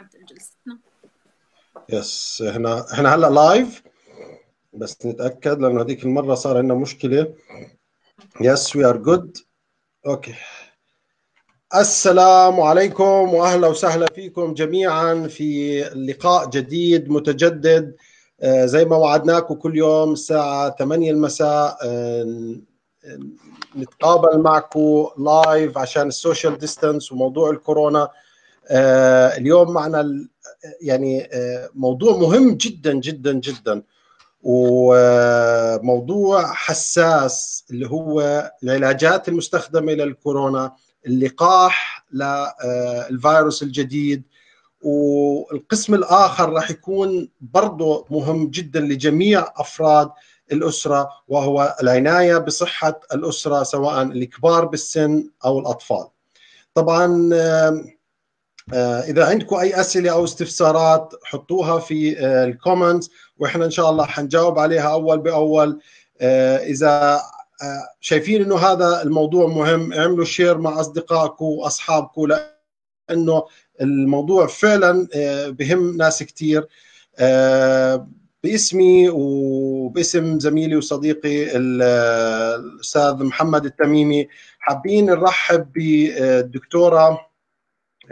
مع جلستنا يس احنا احنا هلا لايف بس نتاكد لانه هذيك المره صار عندنا مشكله يس وي ار جود اوكي السلام عليكم واهلا وسهلا فيكم جميعا في لقاء جديد متجدد آه، زي ما وعدناكم كل يوم الساعة 8 المساء آه، نتقابل معكم لايف عشان السوشيال ديستانس وموضوع الكورونا آه، اليوم معنا يعني آه، موضوع مهم جدا جدا جدا وموضوع حساس اللي هو العلاجات المستخدمه للكورونا اللقاح للفيروس آه، الجديد والقسم الاخر راح يكون برضه مهم جدا لجميع افراد الاسره وهو العنايه بصحه الاسره سواء الكبار بالسن او الاطفال. طبعا آه، اذا عندكم اي اسئله او استفسارات حطوها في آه، الكومنتس واحنا ان شاء الله حنجاوب عليها اول باول آه، اذا شايفين انه هذا الموضوع مهم اعملوا شير مع اصدقائكم واصحابكم لانه الموضوع فعلا بهم ناس كثير باسمي وباسم زميلي وصديقي الاستاذ محمد التميمي حابين نرحب بالدكتوره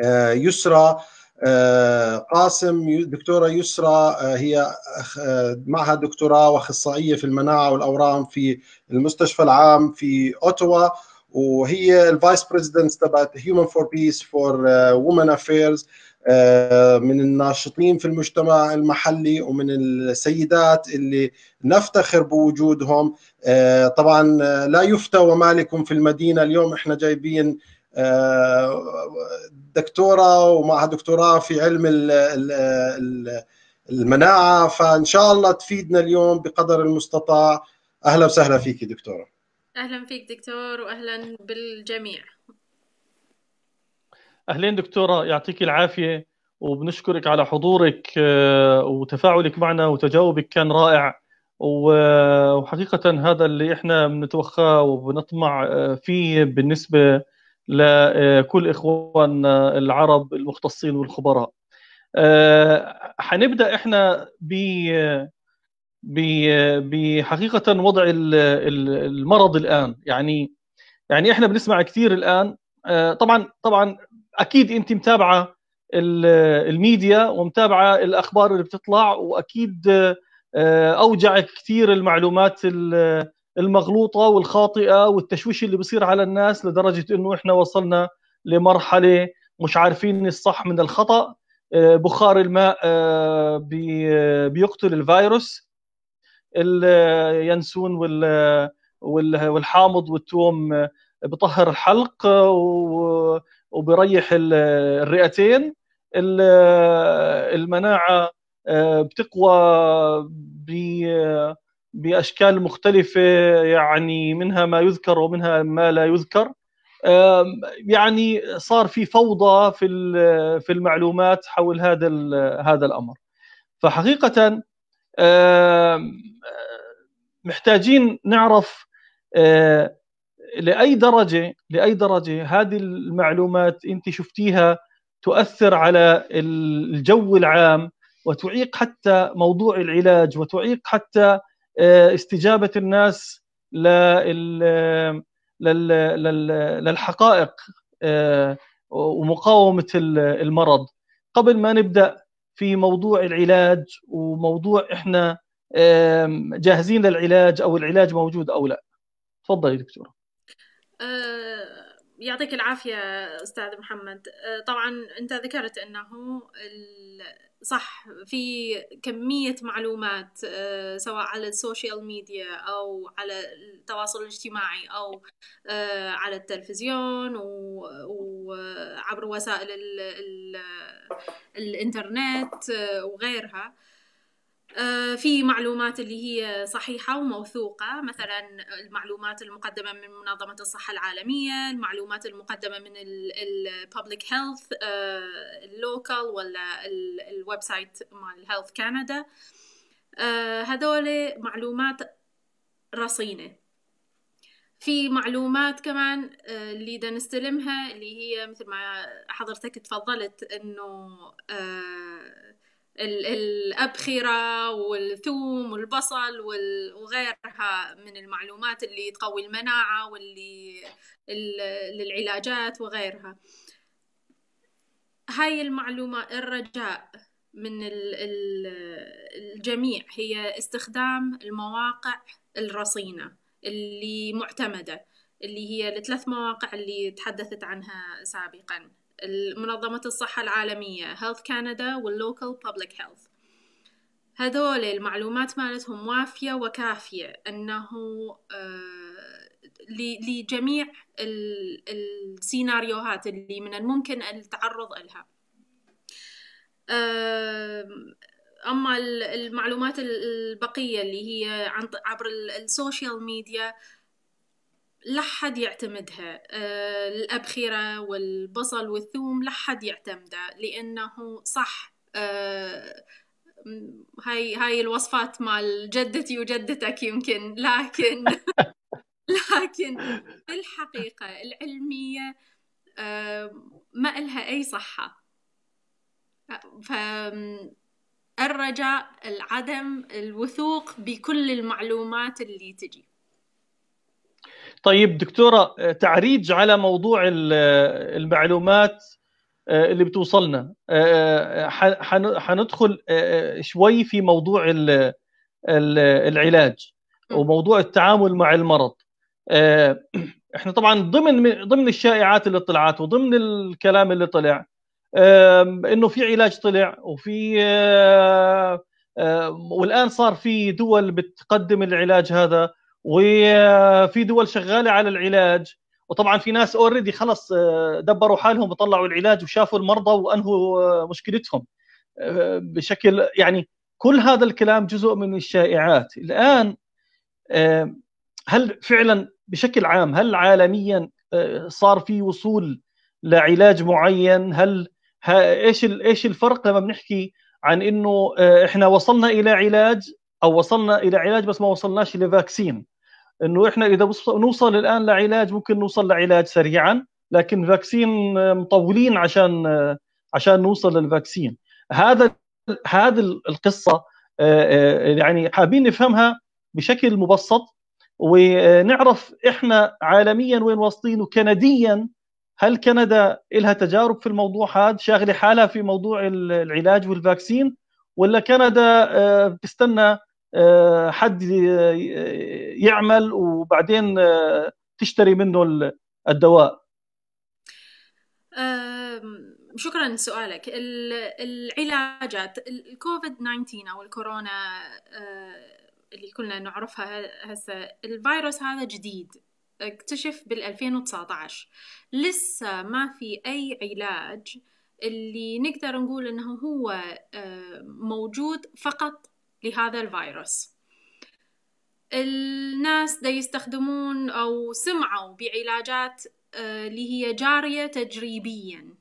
آه، يسرى آه، قاسم دكتورة يسرى آه، هي معها دكتوراه واخصائية في المناعة والأورام في المستشفى العام في أوتوا وهي الفايس بريزيدنت تبعت هيومن فور بيس فور وومن افيرز من الناشطين في المجتمع المحلي ومن السيدات اللي نفتخر بوجودهم طبعا لا يفتى ومالكم في المدينه اليوم احنا جايبين دكتوره ومعها دكتوراه في علم المناعه فان شاء الله تفيدنا اليوم بقدر المستطاع اهلا وسهلا فيك دكتوره اهلا فيك دكتور واهلا بالجميع اهلين دكتوره يعطيك العافيه وبنشكرك على حضورك آه، وتفاعلك معنا وتجاوبك كان رائع وحقيقة هذا اللي احنا بنتوخاه وبنطمع آه، فيه بالنسبة لكل آه، إخواننا آه، العرب المختصين والخبراء هنبدأ آه، إحنا ب بحقيقة وضع المرض الآن يعني يعني إحنا بنسمع كثير الآن طبعا طبعا أكيد أنت متابعة الميديا ومتابعة الأخبار اللي بتطلع وأكيد أوجعك كثير المعلومات ال المغلوطه والخاطئه والتشويش اللي بيصير على الناس لدرجه انه احنا وصلنا لمرحله مش عارفين الصح من الخطا آه، بخار الماء آه، آه، بيقتل الفيروس اليانسون والحامض والتوم بطهر الحلق وبريح الرئتين المناعه بتقوى باشكال مختلفه يعني منها ما يذكر ومنها ما لا يذكر يعني صار في فوضى في في المعلومات حول هذا هذا الامر فحقيقه محتاجين نعرف لاي درجه لاي درجه هذه المعلومات انت شفتيها تؤثر على الجو العام وتعيق حتى موضوع العلاج وتعيق حتى آه، استجابه الناس للحقائق آه، ومقاومه المرض قبل ما نبدا في موضوع العلاج وموضوع احنا جاهزين للعلاج او العلاج موجود او لا تفضلي دكتوره آه، يعطيك العافيه استاذ محمد طبعا انت ذكرت انه صح في كمية معلومات آه، سواء على السوشيال ميديا أو على التواصل الاجتماعي أو آه، على التلفزيون وعبر وسائل الـ الـ الإنترنت آه، وغيرها آه، في معلومات اللي هي صحيحة وموثوقة مثلا المعلومات المقدمة من منظمة الصحة العالمية المعلومات المقدمة من الببليك هيلث اللوكال ولا الويب سايت مال هيلث آه، كندا هذول معلومات رصينة في معلومات كمان آه، اللي دا نستلمها اللي هي مثل ما حضرتك تفضلت انه الأبخرة والثوم والبصل وغيرها من المعلومات اللي تقوي المناعة واللي للعلاجات وغيرها هاي المعلومات الرجاء من الجميع هي استخدام المواقع الرصينة اللي معتمدة اللي هي الثلاث مواقع اللي تحدثت عنها سابقا منظمة الصحة العالمية Health Canada واللوكال Public Health هذول المعلومات مالتهم وافية وكافية أنه آه، لجميع السيناريوهات اللي من الممكن التعرض لها آه، أما المعلومات البقية اللي هي عبر السوشيال ميديا لا حد يعتمدها أه الأبخرة والبصل والثوم لا حد يعتمده لأنه صح آه، هاي هاي الوصفات مال جدتي وجدتك يمكن لكن لكن الحقيقة العلمية آه، ما لها أي صحة فالرجاء العدم الوثوق بكل المعلومات اللي تجي طيب دكتوره آه، تعريج على موضوع آه، المعلومات آه، اللي بتوصلنا حندخل شوي في موضوع العلاج وموضوع التعامل مع المرض احنا طبعا ضمن ضمن الشائعات اللي طلعت وضمن الكلام اللي طلع انه في علاج طلع وفي والان صار في دول بتقدم العلاج هذا وفي دول شغاله على العلاج وطبعا في ناس اوريدي خلص آه، دبروا حالهم وطلعوا العلاج وشافوا المرضى وانهوا آه، مشكلتهم آه، بشكل يعني كل هذا الكلام جزء من الشائعات الان هل فعلا بشكل عام هل عالميا صار في وصول لعلاج معين هل ايش ايش الفرق لما بنحكي عن انه احنا وصلنا الى علاج او وصلنا الى علاج بس ما وصلناش لفاكسين انه احنا اذا نوصل الان لعلاج ممكن نوصل لعلاج سريعا لكن فاكسين مطولين عشان آه، عشان نوصل للفاكسين هذا هذه القصه آه، آه، يعني حابين نفهمها بشكل مبسط ونعرف احنا عالميا وين واصلين وكنديا هل كندا لها تجارب في الموضوع هذا شاغله حالها في موضوع العلاج والفاكسين ولا كندا بتستنى آه، حد آه، يعمل وبعدين آه، تشتري منه الدواء شكرا لسؤالك العلاجات الكوفيد 19 او الكورونا اللي كلنا نعرفها هسه الفيروس هذا جديد اكتشف بال2019 لسه ما في اي علاج اللي نقدر نقول انه هو موجود فقط لهذا الفيروس الناس دا يستخدمون أو سمعوا بعلاجات آه، اللي هي جارية تجريبيا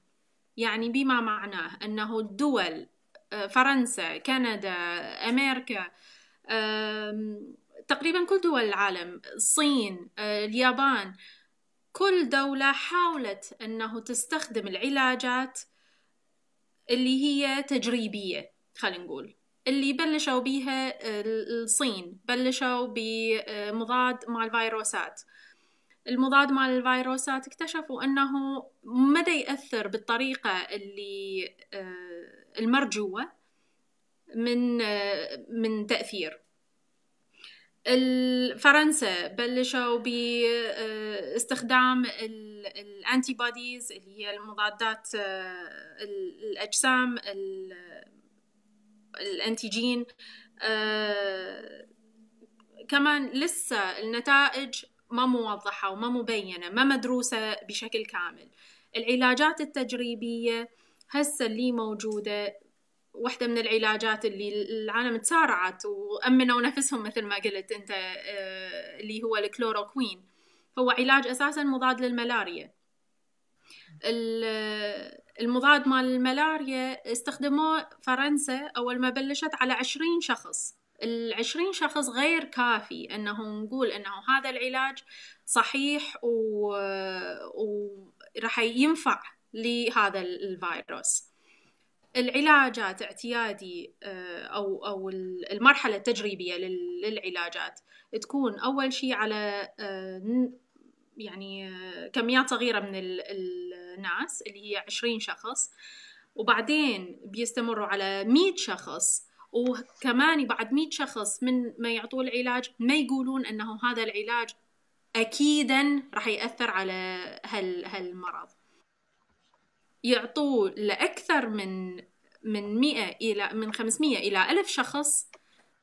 يعني بما معناه أنه الدول آه، فرنسا كندا أمريكا تقريبا كل دول العالم الصين آه، اليابان كل دولة حاولت أنه تستخدم العلاجات اللي هي تجريبية خلينا نقول اللي بلشوا بيها الصين بلشوا بمضاد مع الفيروسات المضاد مع الفيروسات اكتشفوا انه مدى يأثر بالطريقة اللي آه، المرجوة من آه، من تأثير فرنسا بلشوا باستخدام آه، الانتي اللي هي المضادات الاجسام الانتيجين آه، كمان لسه النتائج ما موضحة وما مبينة ما مدروسة بشكل كامل العلاجات التجريبية هسه اللي موجودة واحدة من العلاجات اللي العالم تسارعت وأمنوا نفسهم مثل ما قلت أنت آه، اللي هو الكلوروكوين هو علاج أساسا مضاد للملاريا المضاد مال الملاريا استخدموه فرنسا أول ما بلشت على عشرين شخص العشرين شخص غير كافي أنه نقول أنه هذا العلاج صحيح و... وراح ينفع لهذا الفيروس العلاجات اعتيادي آه، او او المرحله التجريبيه للعلاجات تكون اول شيء على آه، يعني كميات صغيرة من الناس اللي هي عشرين شخص وبعدين بيستمروا على مية شخص وكمان بعد مية شخص من ما يعطوه العلاج ما يقولون أنه هذا العلاج أكيدا راح يأثر على هال هالمرض يعطوه لأكثر من من مئة إلى من 500 إلى ألف شخص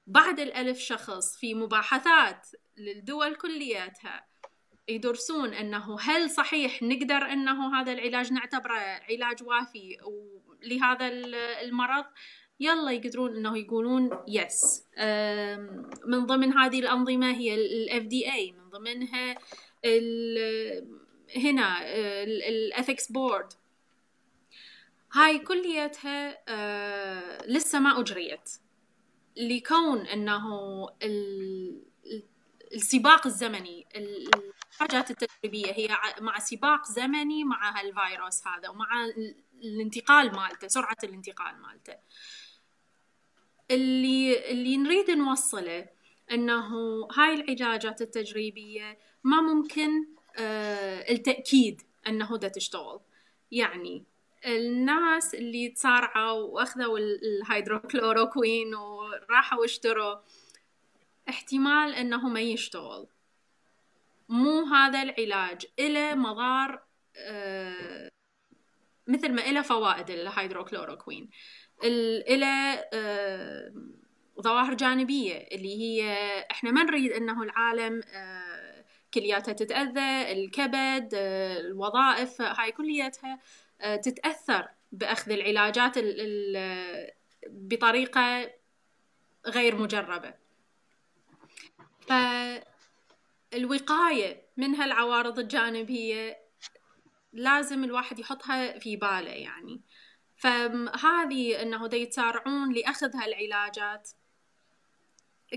بعد الألف شخص في مباحثات للدول كلياتها يدرسون انه هل صحيح نقدر انه هذا العلاج نعتبره علاج وافي لهذا المرض يلا يقدرون انه يقولون يس من ضمن هذه الانظمه هي الاف دي اي من ضمنها هنا الاثكس بورد هاي كليتها أه، لسه ما اجريت لكون انه السباق الزمني الحاجات التجريبيه هي مع سباق زمني مع هالفيروس هذا ومع الانتقال مالته سرعه الانتقال مالته اللي اللي نريد نوصله انه هاي العلاجات التجريبيه ما ممكن آه التاكيد انه ده تشتغل يعني الناس اللي تصارعوا واخذوا الهيدروكلوروكوين وراحوا اشتروا احتمال انه ما يشتغل مو هذا العلاج إلى مضار آه مثل ما إلى فوائد الهيدروكلوروكوين إله آه ظواهر جانبية اللي هي إحنا ما نريد إنه العالم آه كلياتها تتأذى الكبد آه، الوظائف هاي كلياتها آه، تتأثر بأخذ العلاجات بطريقة غير مجربة ف... الوقايه من هالعوارض الجانبيه لازم الواحد يحطها في باله يعني فهذه انه دا يتسارعون لاخذ هالعلاجات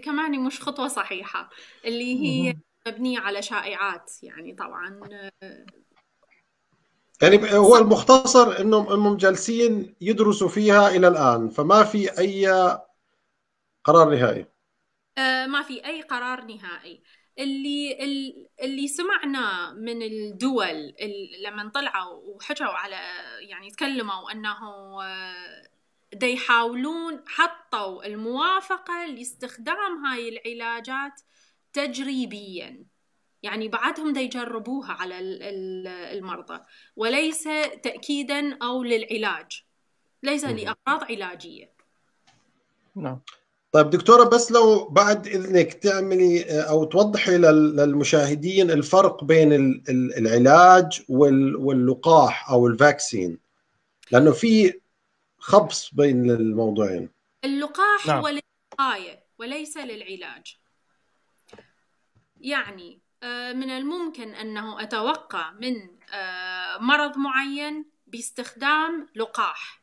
كمان مش خطوه صحيحه اللي هي مبنيه على شائعات يعني طبعا يعني هو المختصر انهم انهم جالسين يدرسوا فيها الى الان فما في اي قرار نهائي. آه، ما في اي قرار نهائي. اللي اللي سمعناه من الدول لما طلعوا وحكوا على يعني تكلموا انه يحاولون آه، حطوا الموافقة لاستخدام هاي العلاجات تجريبيا يعني بعدهم دا يجربوها على المرضى وليس تأكيدا أو للعلاج ليس لأغراض علاجية نعم طيب دكتورة بس لو بعد إذنك تعملي آه، أو توضحي للمشاهدين الفرق بين العلاج واللقاح أو الفاكسين لأنه في خبص بين الموضوعين اللقاح نعم. هو للوقاية وليس للعلاج يعني آه، من الممكن أنه أتوقع من آه، مرض معين باستخدام لقاح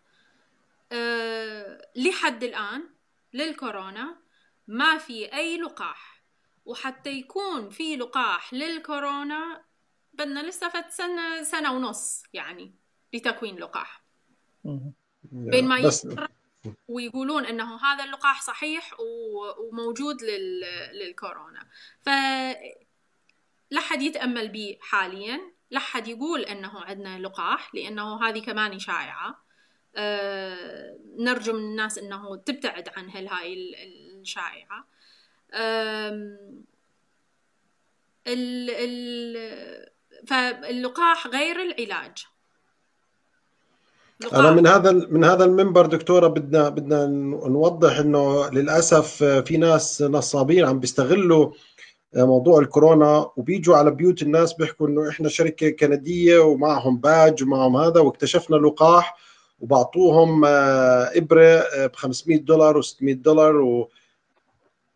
لحد الآن للكورونا ما في أي لقاح وحتى يكون في لقاح للكورونا بدنا لسه فت سنة سنة ونص يعني لتكوين لقاح بين ما ويقولون انه هذا اللقاح صحيح وموجود للكورونا ف لا حد يتامل به حاليا لا حد يقول انه عندنا لقاح لانه هذه كمان شائعه آه، نرجو من الناس أنه تبتعد عن هاي الشائعة فاللقاح غير العلاج انا من هذا من هذا المنبر دكتوره بدنا بدنا نوضح انه للاسف في ناس نصابين عم بيستغلوا آه، موضوع الكورونا وبيجوا على بيوت الناس بيحكوا انه احنا شركه كنديه ومعهم باج ومعهم هذا واكتشفنا لقاح وبعطوهم آه، ابره آه، ب 500 دولار و600 دولار و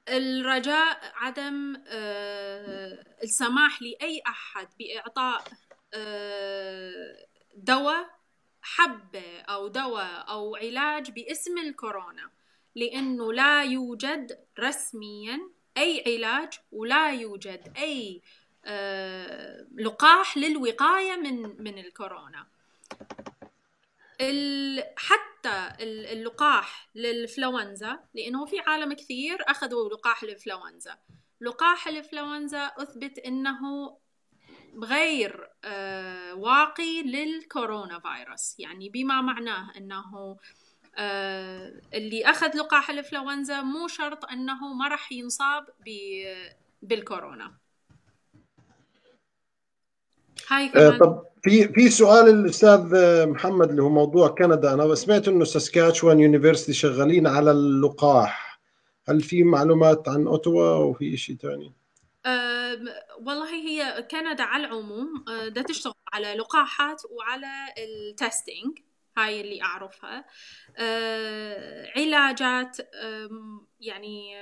الرجاء عدم آه، السماح لاي احد باعطاء دواء حبه او دواء او علاج باسم الكورونا لانه لا يوجد رسميا اي علاج ولا يوجد اي لقاح للوقايه من من الكورونا ال... حتى اللقاح للإنفلونزا لأنه في عالم كثير أخذوا لقاح الإنفلونزا لقاح الإنفلونزا أثبت أنه غير آه، واقي للكورونا فيروس يعني بما معناه أنه آه، اللي أخذ لقاح الإنفلونزا مو شرط أنه ما راح ينصاب بالكورونا هاي آه، كمان طب في في سؤال الاستاذ آه، محمد اللي هو موضوع كندا انا سمعت انه ساسكاتشوان يونيفرستي شغالين على اللقاح هل في معلومات عن اوتوا وفي شيء ثاني؟ آه، والله هي كندا على العموم بدها تشتغل على لقاحات وعلى التستنج هاي اللي أعرفها علاجات يعني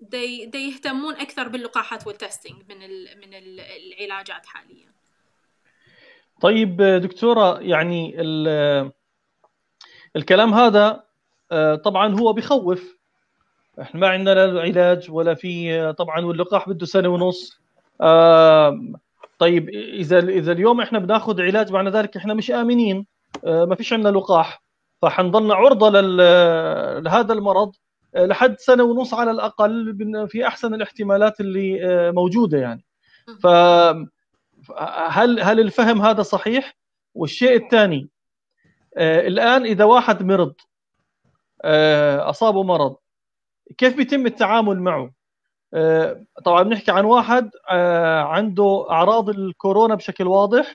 دي, دي يهتمون أكثر باللقاحات والتستنج من من العلاجات حاليا طيب دكتوره يعني الكلام هذا آه، طبعا هو بخوف احنا ما عندنا لا علاج ولا في طبعا واللقاح بده سنه ونص آه، طيب اذا اذا اليوم احنا بناخذ علاج معنى ذلك احنا مش امنين آه، ما فيش عندنا لقاح فحنضلنا عرضه لهذا المرض لحد سنه ونص على الاقل في احسن الاحتمالات اللي موجوده يعني ف هل هل الفهم هذا صحيح؟ والشيء الثاني آه، الان اذا واحد مرض آه، اصابه مرض كيف بيتم التعامل معه؟ آه، طبعا بنحكي عن واحد عنده اعراض الكورونا بشكل واضح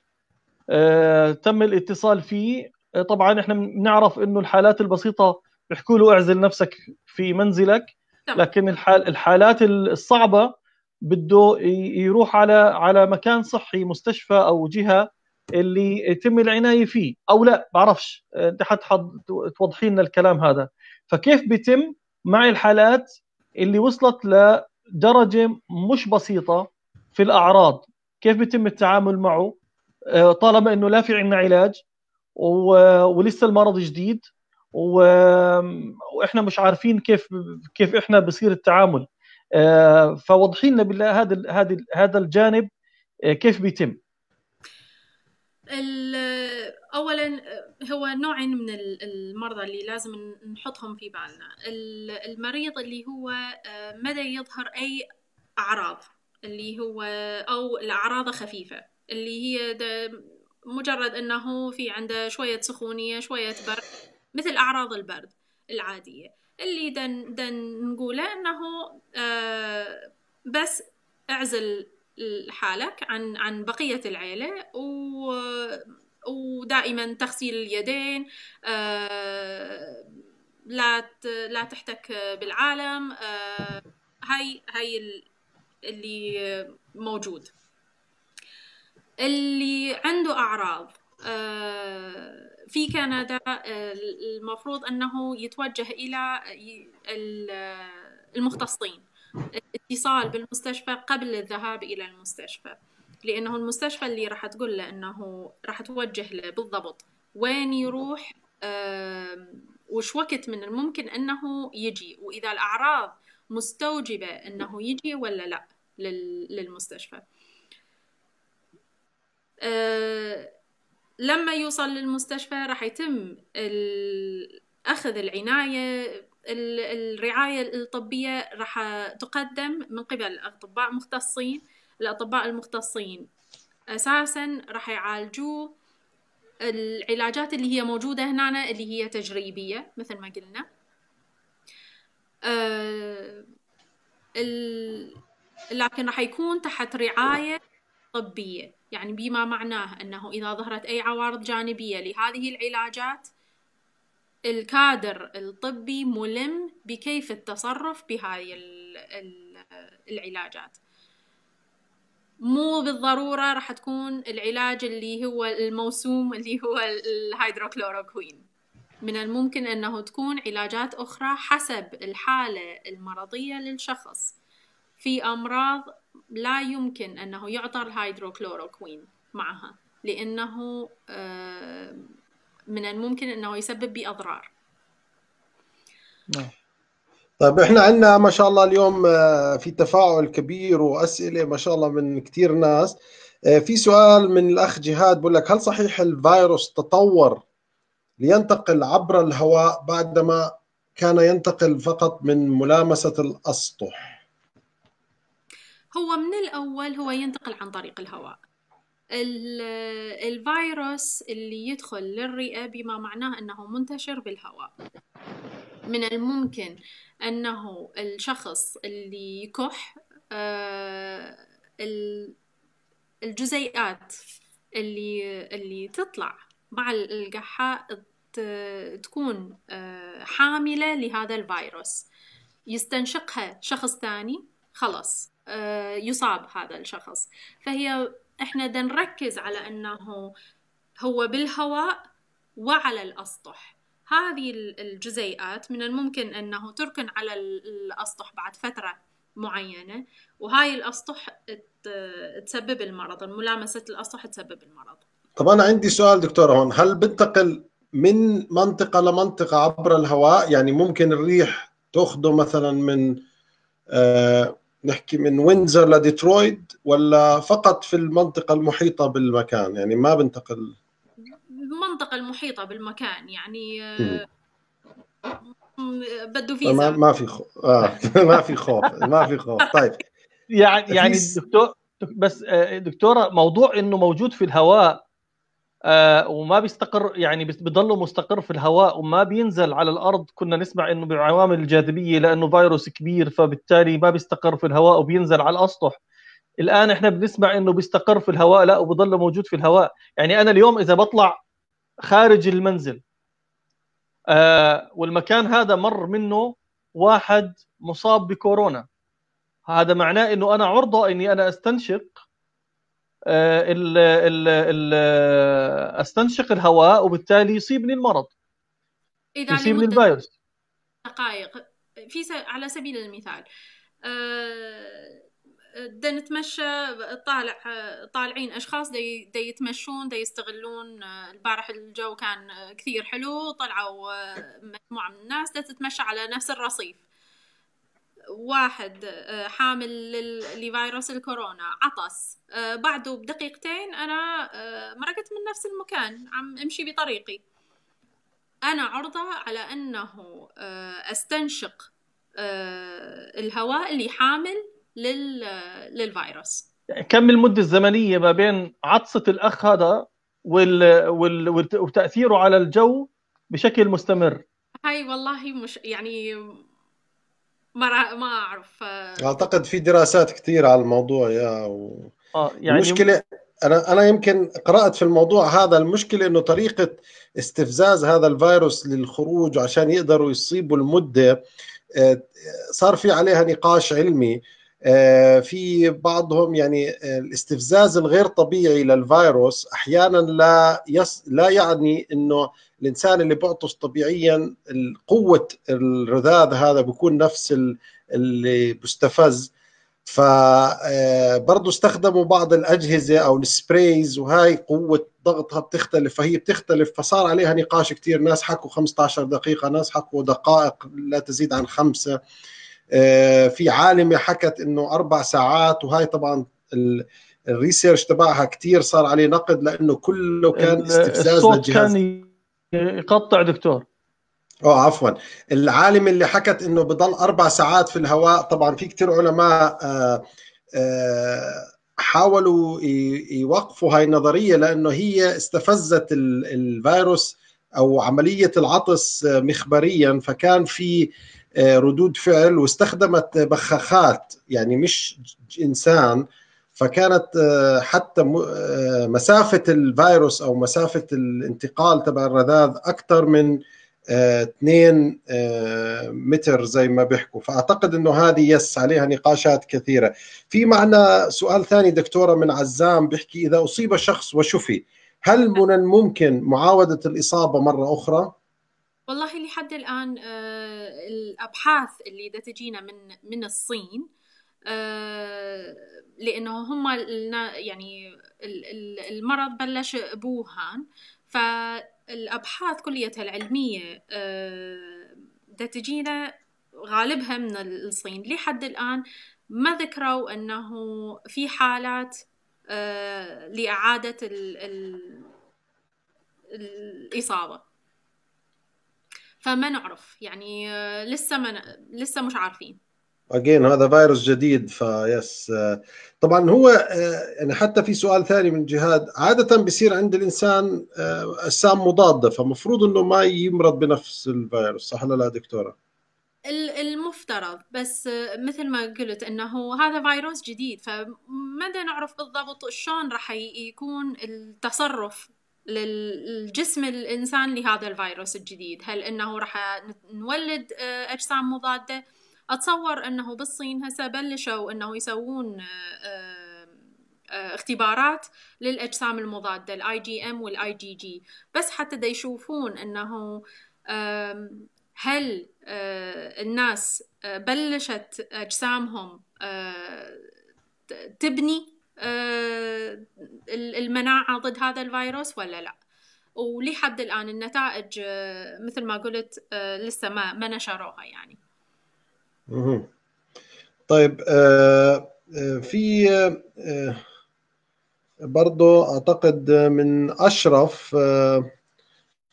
تم الاتصال فيه طبعا احنا بنعرف انه الحالات البسيطه بيحكوا له اعزل نفسك في منزلك نعم. لكن الحالات الصعبه بده يروح على على مكان صحي مستشفى او جهه اللي يتم العنايه فيه او لا بعرفش أه، انت توضحي لنا الكلام هذا فكيف بيتم مع الحالات اللي وصلت لدرجه مش بسيطه في الاعراض كيف بيتم التعامل معه أه، طالما انه لا في عندنا علاج ولسه المرض جديد واحنا مش عارفين كيف كيف احنا بصير التعامل آه، فوضحي لنا بالله هذا هذا هذا الجانب آه، كيف بيتم اولا آه، هو نوعين من المرضى اللي لازم نحطهم في بالنا المريض اللي هو مدى يظهر اي اعراض اللي هو او الاعراض خفيفه اللي هي مجرد انه في عنده شويه سخونيه شويه برد مثل اعراض البرد العاديه اللي دن, دن نقوله انه آه، بس اعزل حالك عن عن بقيه العيله و ودائما تغسيل اليدين آه، لا لا تحتك بالعالم آه، هاي هاي اللي موجود اللي عنده اعراض في كندا آه، المفروض انه يتوجه الى آه، آه، المختصين اتصال بالمستشفى قبل الذهاب الى المستشفى لانه المستشفى اللي راح تقول له انه راح توجه له بالضبط وين يروح وش وقت من الممكن انه يجي واذا الاعراض مستوجبه انه يجي ولا لا للمستشفى لما يوصل للمستشفى راح يتم أخذ العناية الرعاية الطبية راح تقدم من قبل أطباء مختصين الأطباء المختصين أساسا راح يعالجوه العلاجات اللي هي موجودة هنا اللي هي تجريبية مثل ما قلنا آه، لكن راح يكون تحت رعاية طبية يعني بما معناه أنه إذا ظهرت أي عوارض جانبية لهذه العلاجات الكادر الطبي ملم بكيف التصرف بهاي العلاجات مو بالضرورة راح تكون العلاج اللي هو الموسوم اللي هو الهيدروكلوروكوين من الممكن أنه تكون علاجات أخرى حسب الحالة المرضية للشخص في أمراض لا يمكن أنه يعطى الهيدروكلوروكوين معها لأنه آه، من الممكن أنه يسبب بأضرار نعم. طيب احنا عندنا ما شاء الله اليوم آه، في تفاعل كبير واسئله ما شاء الله من كثير ناس آه، في سؤال من الاخ جهاد بقول لك هل صحيح الفيروس تطور لينتقل عبر الهواء بعدما كان ينتقل فقط من ملامسه الاسطح هو من الأول هو ينتقل عن طريق الهواء الفيروس اللي يدخل للرئة بما معناه أنه منتشر بالهواء من الممكن أنه الشخص اللي يكح آه، الجزيئات اللي اللي تطلع مع القحاء تكون آه، حاملة لهذا الفيروس يستنشقها شخص ثاني خلاص آه، يصاب هذا الشخص فهي احنا دا نركز على انه هو بالهواء وعلى الاسطح هذه الجزيئات من الممكن انه تركن على الاسطح بعد فتره معينه وهاي الاسطح تسبب المرض ملامسه الاسطح تسبب المرض طب انا عندي سؤال دكتوره هون هل بنتقل من منطقه لمنطقه عبر الهواء يعني ممكن الريح تاخذه مثلا من آه نحكي من وينزر لديترويد ولا فقط في المنطقة المحيطة بالمكان يعني ما بنتقل المنطقة المحيطة بالمكان يعني آه، بده فيزا ما, ما في خوف آه. ما في خوف ما في خوف طيب يعني يعني الدكتور بس آه، دكتورة موضوع انه موجود في الهواء آه، وما بيستقر يعني بضله مستقر في الهواء وما بينزل على الارض كنا نسمع انه بعوامل الجاذبيه لانه فيروس كبير فبالتالي ما بيستقر في الهواء وبينزل على الاسطح الان احنا بنسمع انه بيستقر في الهواء لا وبضله موجود في الهواء يعني انا اليوم اذا بطلع خارج المنزل آه والمكان هذا مر منه واحد مصاب بكورونا هذا معناه انه انا عرضه اني انا استنشق آه، ال ال ال استنشق الهواء وبالتالي يصيبني المرض إذا يصيبني الفيروس دقائق في س... على سبيل المثال أه... نتمشى طالع طالعين اشخاص دي, دي يتمشون دي يستغلون آه، البارح الجو كان آه، كثير حلو طلعوا مجموعه من الناس تتمشى على نفس الرصيف واحد آه، حامل لفيروس الكورونا عطس آه، بعده بدقيقتين انا آه، مرقت من نفس المكان عم امشي بطريقي انا عرضه على انه استنشق الهواء اللي حامل للفيروس كم المدة الزمنية ما بين عطسة الأخ هذا وال... وال... وتأثيره على الجو بشكل مستمر هاي والله مش يعني ما ما اعرف اعتقد في دراسات كثيره على الموضوع يا و... آه يعني المشكله انا انا يمكن قرات في الموضوع هذا المشكله انه طريقه استفزاز هذا الفيروس للخروج عشان يقدروا يصيبوا المده آه، صار في عليها نقاش علمي آه، في بعضهم يعني آه، الاستفزاز الغير طبيعي للفيروس احيانا لا يص لا يعني انه الانسان اللي بعطس طبيعيا قوه الرذاذ هذا بيكون نفس اللي ف فبرضه آه، استخدموا بعض الاجهزه او السبريز وهاي قوه ضغطها بتختلف فهي بتختلف فصار عليها نقاش كثير ناس حكوا 15 دقيقه ناس حكوا دقائق لا تزيد عن خمسه آه، في عالمه حكت انه اربع ساعات وهاي طبعا الريسيرش تبعها كثير صار عليه نقد لانه كله كان استفزاز الصوت للجهاز كان يقطع دكتور اه عفوا العالم اللي حكت انه بضل اربع ساعات في الهواء طبعا في كثير علماء آآ آه، آآ آه، حاولوا يوقفوا هاي النظريه لانه هي استفزت الفيروس او عمليه العطس مخبريا فكان في آه، ردود فعل واستخدمت بخاخات يعني مش انسان فكانت آه، حتى آه، مسافة الفيروس أو مسافة الانتقال تبع الرذاذ أكثر من 2 متر زي ما بيحكوا فأعتقد أنه هذه يس عليها نقاشات كثيرة في معنى سؤال ثاني دكتورة من عزام بيحكي إذا أصيب شخص وشفي هل من الممكن معاودة الإصابة مرة أخرى؟ والله لحد الآن آه، الأبحاث اللي دا تجينا من من الصين آه، لأنه هم يعني المرض بلش بوهان فالأبحاث كليتها العلمية دا آه، تجينا غالبها من الصين لحد الآن ما ذكروا أنه في حالات لإعادة الإصابة فما نعرف يعني آه، لسه ما ن... لسه مش عارفين اجين هذا فيروس جديد فيس آه. طبعا هو آه، يعني حتى في سؤال ثاني من جهاد عاده بيصير عند الانسان اجسام مضاده فمفروض انه ما يمرض بنفس الفيروس صح ولا لا دكتوره؟ المفترض بس مثل ما قلت انه هذا فيروس جديد فماذا نعرف بالضبط شلون راح يكون التصرف للجسم الإنسان لهذا الفيروس الجديد هل أنه راح نولد آه، أجسام مضادة أتصور أنه بالصين هسه بلشوا أنه يسوون آه، آه، اختبارات للأجسام المضادة الاي جي ام والاي جي جي بس حتى دا يشوفون أنه هل الناس بلشت أجسامهم تبني آه، المناعه ضد هذا الفيروس ولا لا ولحد الان النتائج آه، مثل ما قلت آه، لسه ما ما نشروها يعني طيب في برضو اعتقد من اشرف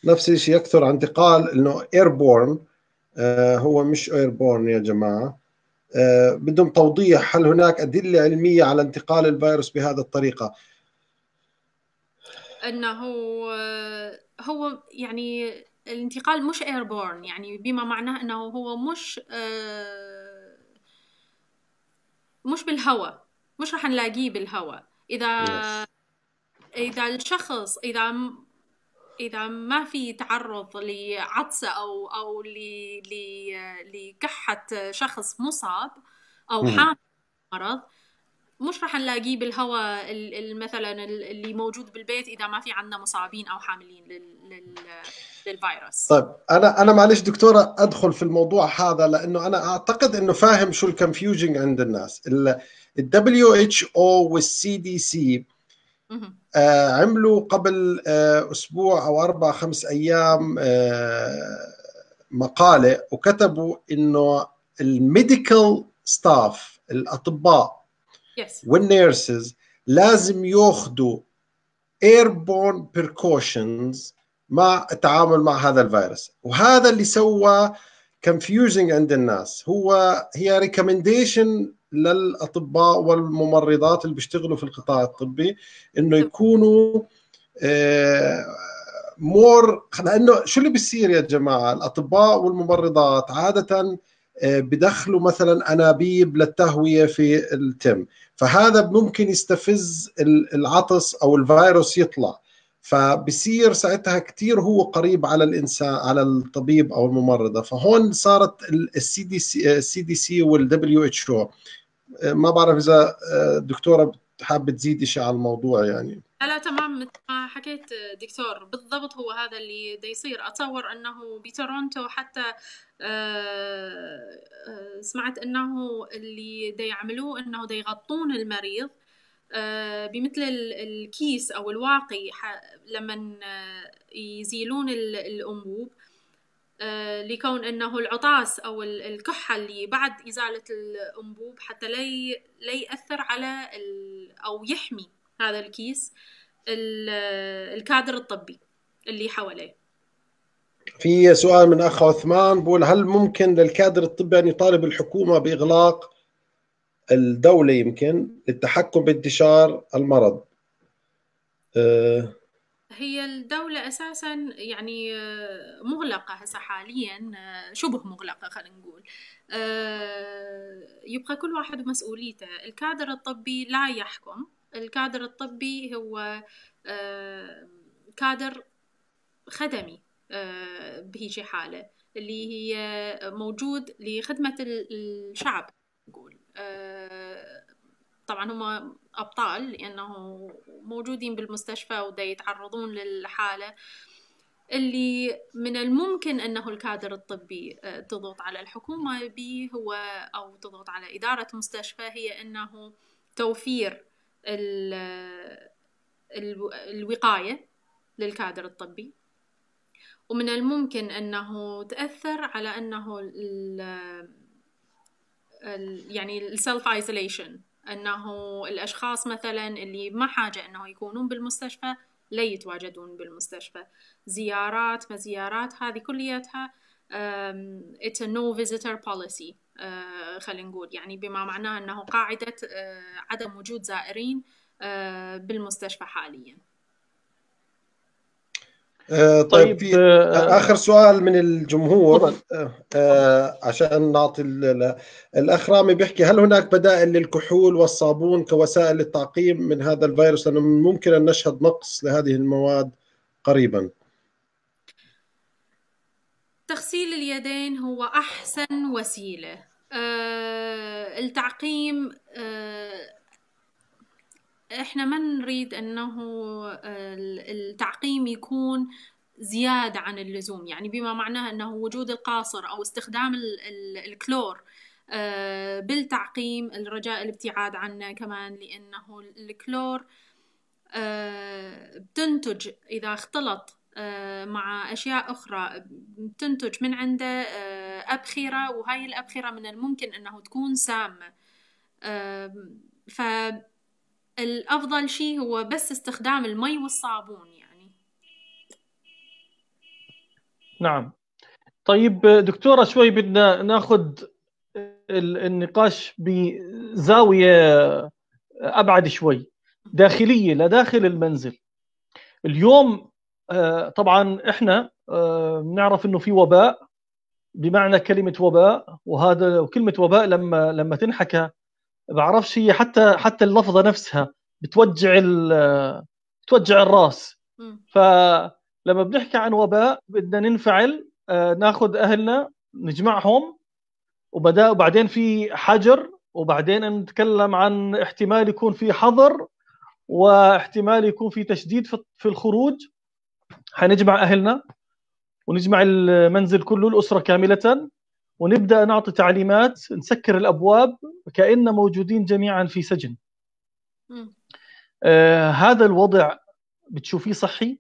نفس الشيء يكثر عن انتقال انه ايربورن هو مش ايربورن يا جماعه آه، بدهم توضيح هل هناك أدلة علمية على انتقال الفيروس بهذه الطريقة أنه آه، هو يعني الانتقال مش ايربورن يعني بما معناه انه هو مش آه، مش بالهواء مش رح نلاقيه بالهواء اذا yes. اذا الشخص اذا اذا ما في تعرض لعطسه او او لكحه شخص مصاب او حامل مرض مش راح نلاقيه بالهواء مثلا اللي موجود بالبيت اذا ما في عندنا مصابين او حاملين للفيروس. طيب انا انا معلش دكتوره ادخل في الموضوع هذا لانه انا اعتقد انه فاهم شو الكونفيوجنج عند الناس. الدبليو اتش او والسي دي سي آه، عملوا قبل آه، اسبوع او اربع خمس ايام آه، مقاله وكتبوا انه الميديكال ستاف الاطباء والنيرسز لازم ياخذوا ايربون بريكوشنز مع التعامل مع هذا الفيروس وهذا اللي سوى confusing عند الناس هو هي ريكومنديشن للاطباء والممرضات اللي بيشتغلوا في القطاع الطبي انه يكونوا مور آه، لانه شو اللي بيصير يا جماعه الاطباء والممرضات عاده آه، بدخلوا مثلا انابيب للتهويه في التم فهذا ممكن يستفز العطس او الفيروس يطلع فبصير ساعتها كثير هو قريب على الانسان على الطبيب او الممرضه فهون صارت السي دي سي السي دي سي والدبليو اتش او ما بعرف اذا آه، دكتوره حابه تزيد شيء على الموضوع يعني لا لا تمام مثل ما حكيت آه، دكتور بالضبط هو هذا اللي دا يصير اتصور انه بتورونتو حتى آه، سمعت انه اللي دا يعملوه انه دا يغطون المريض بمثل الكيس او الواقي لما يزيلون الانبوب آه، لكون انه العطاس او الكحه اللي بعد ازاله الانبوب حتى لا لا ياثر على او يحمي هذا الكيس الكادر الطبي اللي حواليه في سؤال من اخ عثمان بقول هل ممكن للكادر الطبي ان يطالب الحكومه باغلاق الدوله يمكن للتحكم بانتشار المرض أه هي الدولة أساسا يعني آه، مغلقة هسه حاليا آه، شبه مغلقة خلينا نقول آه، يبقى كل واحد مسؤوليته الكادر الطبي لا يحكم الكادر الطبي هو كادر خدمي بهيجي حالة اللي هي موجود لخدمة الشعب نقول طبعا هم أبطال لأنه موجودين بالمستشفى ودا يتعرضون للحالة اللي من الممكن أنه الكادر الطبي آه، تضغط على الحكومة به هو أو تضغط على إدارة مستشفى هي أنه توفير آه، الوقاية للكادر الطبي ومن الممكن أنه تأثر على أنه ال آه، يعني السلف ايزوليشن انه الاشخاص مثلا اللي ما حاجه انه يكونون بالمستشفى لا يتواجدون بالمستشفى زيارات ما زيارات هذه كليتها it's a no visitor policy آه، خلينا نقول يعني بما معناه انه قاعده آه، عدم وجود زائرين آه، بالمستشفى حاليا آه، طيب, طيب في آه،, آه اخر سؤال من الجمهور آه،, آه عشان نعطي الاخ رامي بيحكي هل هناك بدائل للكحول والصابون كوسائل للتعقيم من هذا الفيروس لانه ممكن ان نشهد نقص لهذه المواد قريبا تغسيل اليدين هو احسن وسيله آه التعقيم آه احنا ما نريد انه آه، التعقيم يكون زيادة عن اللزوم يعني بما معناه أنه وجود القاصر أو استخدام الكلور آه، بالتعقيم الرجاء الابتعاد عنه كمان لأنه الكلور آه، بتنتج إذا اختلط مع أشياء أخرى بتنتج من عنده أبخرة وهاي الأبخرة من الممكن أنه تكون سامة ف الأفضل شيء هو بس استخدام المي والصابون يعني نعم طيب دكتورة شوي بدنا ناخذ النقاش بزاوية أبعد شوي داخلية لداخل المنزل اليوم آه، طبعا احنا آه، بنعرف انه في وباء بمعنى كلمه وباء وهذا وكلمه وباء لما لما تنحكى بعرفش هي حتى حتى اللفظه نفسها بتوجع بتوجع الراس فلما بنحكي عن وباء بدنا ننفعل آه، ناخذ اهلنا نجمعهم وبدا وبعدين في حجر وبعدين نتكلم عن احتمال يكون في حظر واحتمال يكون في تشديد في الخروج حنجمع اهلنا ونجمع المنزل كله الاسره كامله ونبدا نعطي تعليمات نسكر الابواب كاننا موجودين جميعا في سجن آه هذا الوضع بتشوفيه صحي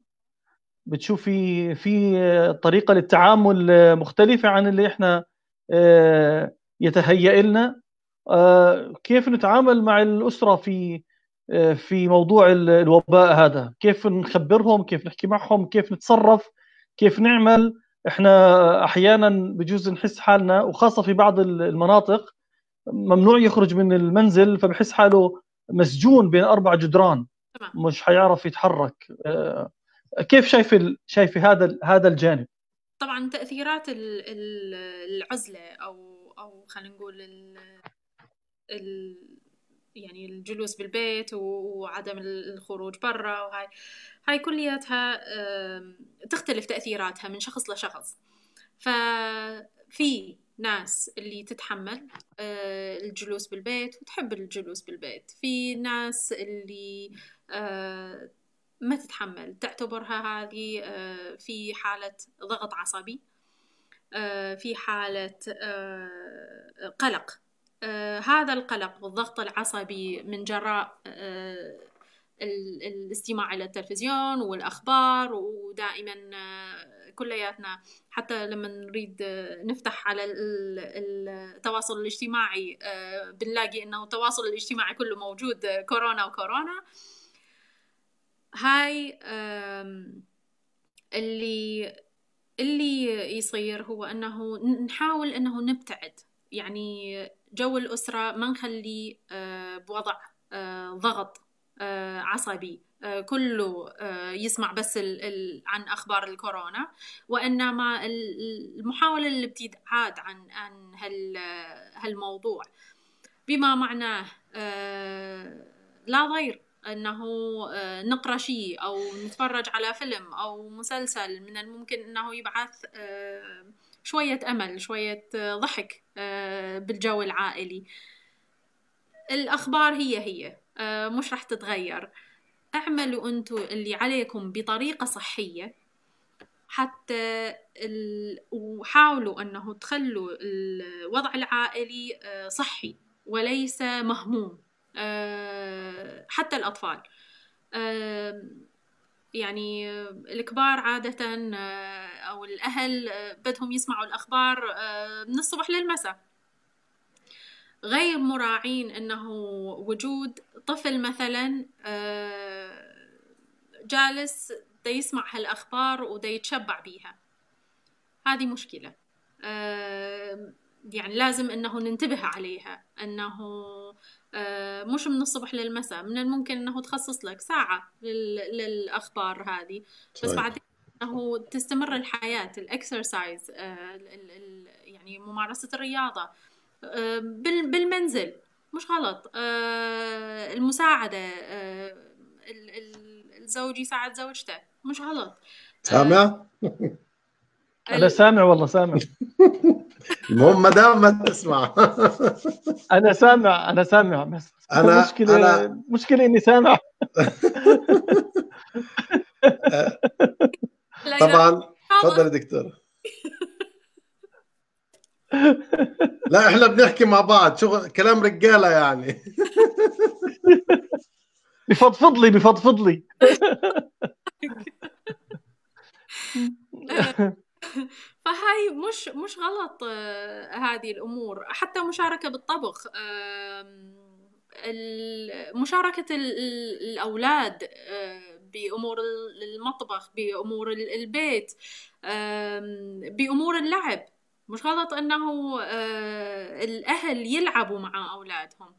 بتشوفي في طريقه للتعامل مختلفه عن اللي احنا آه يتهيأ لنا آه كيف نتعامل مع الاسره في آه، في موضوع الوباء هذا كيف نخبرهم كيف نحكي معهم كيف نتصرف كيف نعمل احنا احيانا بجوز نحس حالنا وخاصه في بعض المناطق ممنوع يخرج من المنزل فبحس حاله مسجون بين اربع جدران مش حيعرف يتحرك آه، كيف شايف شايف هذا هذا الجانب طبعا تاثيرات العزله او او خلينا نقول ال يعني الجلوس بالبيت وعدم الخروج برا وهاي هاي كلياتها تختلف تأثيراتها من شخص لشخص ففي ناس اللي تتحمل آه، الجلوس بالبيت وتحب الجلوس بالبيت في ناس اللي آه، ما تتحمل تعتبرها هذه آه، في حالة ضغط عصبي في حالة قلق آه، هذا القلق والضغط العصبي من جراء آه، الاستماع إلى التلفزيون والأخبار ودائما آه، كلياتنا حتى لما نريد نفتح على التواصل الاجتماعي بنلاقي أنه التواصل الاجتماعي كله موجود كورونا وكورونا هاي اللي اللي يصير هو أنه نحاول أنه نبتعد يعني جو الأسرة ما نخليه آه، بوضع آه، ضغط آه، عصبي كله يسمع بس عن أخبار الكورونا وإنما المحاولة الابتعاد عن عن هالموضوع بما معناه لا ضير انه نقرا شيء او نتفرج على فيلم او مسلسل من الممكن انه يبعث شوية أمل شوية آه، ضحك آه، بالجو العائلي الأخبار هي هي آه، مش رح تتغير اعملوا أنتوا اللي عليكم بطريقة صحية حتى ال... وحاولوا أنه تخلوا الوضع العائلي صحي وليس مهموم حتى الأطفال يعني الكبار عادة آه، أو الأهل آه، بدهم يسمعوا الأخبار آه، من الصبح للمساء غير مراعين أنه وجود طفل مثلا جالس يسمع هالأخبار ودا يتشبع بيها هذه مشكلة يعني لازم أنه ننتبه عليها أنه آه، مش من الصبح للمساء من الممكن انه تخصص لك ساعة للاخبار هذه بس طيب. بعدين انه تستمر الحياة الاكسرسايز آه، يعني ممارسة الرياضة آه، بالمنزل مش غلط المساعدة الزوج يساعد زوجته مش غلط سامع؟ أنا سامع والله سامع المهم ما دام ما تسمع انا سامع انا سامع بس انا مشكله أنا... مشكله اني سامع طبعا يا دكتور لا احنا بنحكي مع بعض شغل كلام رجاله يعني بفضفض لي بفضفض لي فهاي مش مش غلط آه، هذه الامور حتى مشاركه بالطبخ مشاركه الاولاد آه، بامور المطبخ بامور البيت بامور اللعب مش غلط انه آه، الاهل يلعبوا مع اولادهم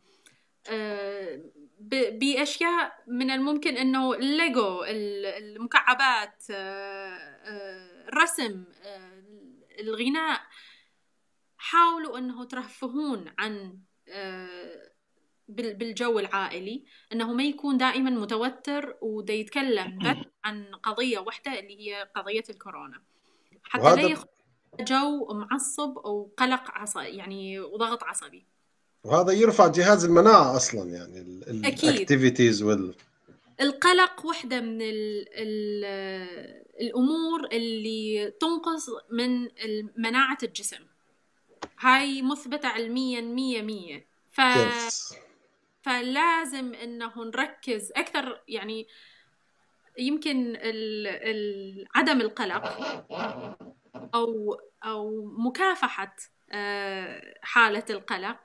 باشياء من الممكن انه الليجو المكعبات الرسم الغناء حاولوا انه ترفهون عن آه، بالجو العائلي انه ما يكون دائما متوتر ودا يتكلم بس عن قضيه واحده اللي هي قضيه الكورونا حتى لا يخ... جو معصب او قلق عصبي يعني وضغط عصبي وهذا يرفع جهاز المناعه اصلا يعني الاكتيفيتيز وال القلق واحده من ال ال الامور اللي تنقص من مناعه الجسم هاي مثبته علميا 100 100 ف فلازم انه نركز اكثر يعني يمكن ال... عدم القلق او او مكافحه آه، حاله القلق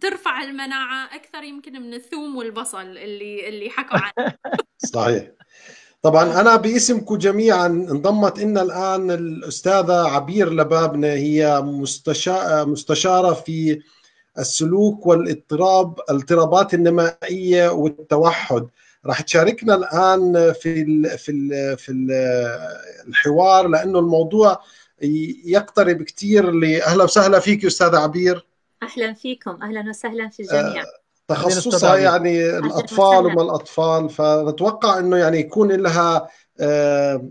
ترفع المناعه اكثر يمكن من الثوم والبصل اللي اللي حكوا عنه صحيح طبعا انا باسمكم جميعا انضمت لنا الان الاستاذه عبير لبابنه هي مستشاره في السلوك والاضطراب الاضطرابات النمائيه والتوحد راح تشاركنا الان في الـ في الـ في الـ الحوار لانه الموضوع يقترب كثير لاهلا وسهلا فيك استاذه عبير اهلا فيكم اهلا وسهلا في الجميع آه تخصصها يعني, يعني الاطفال وما الاطفال فنتوقع انه يعني يكون لها آه،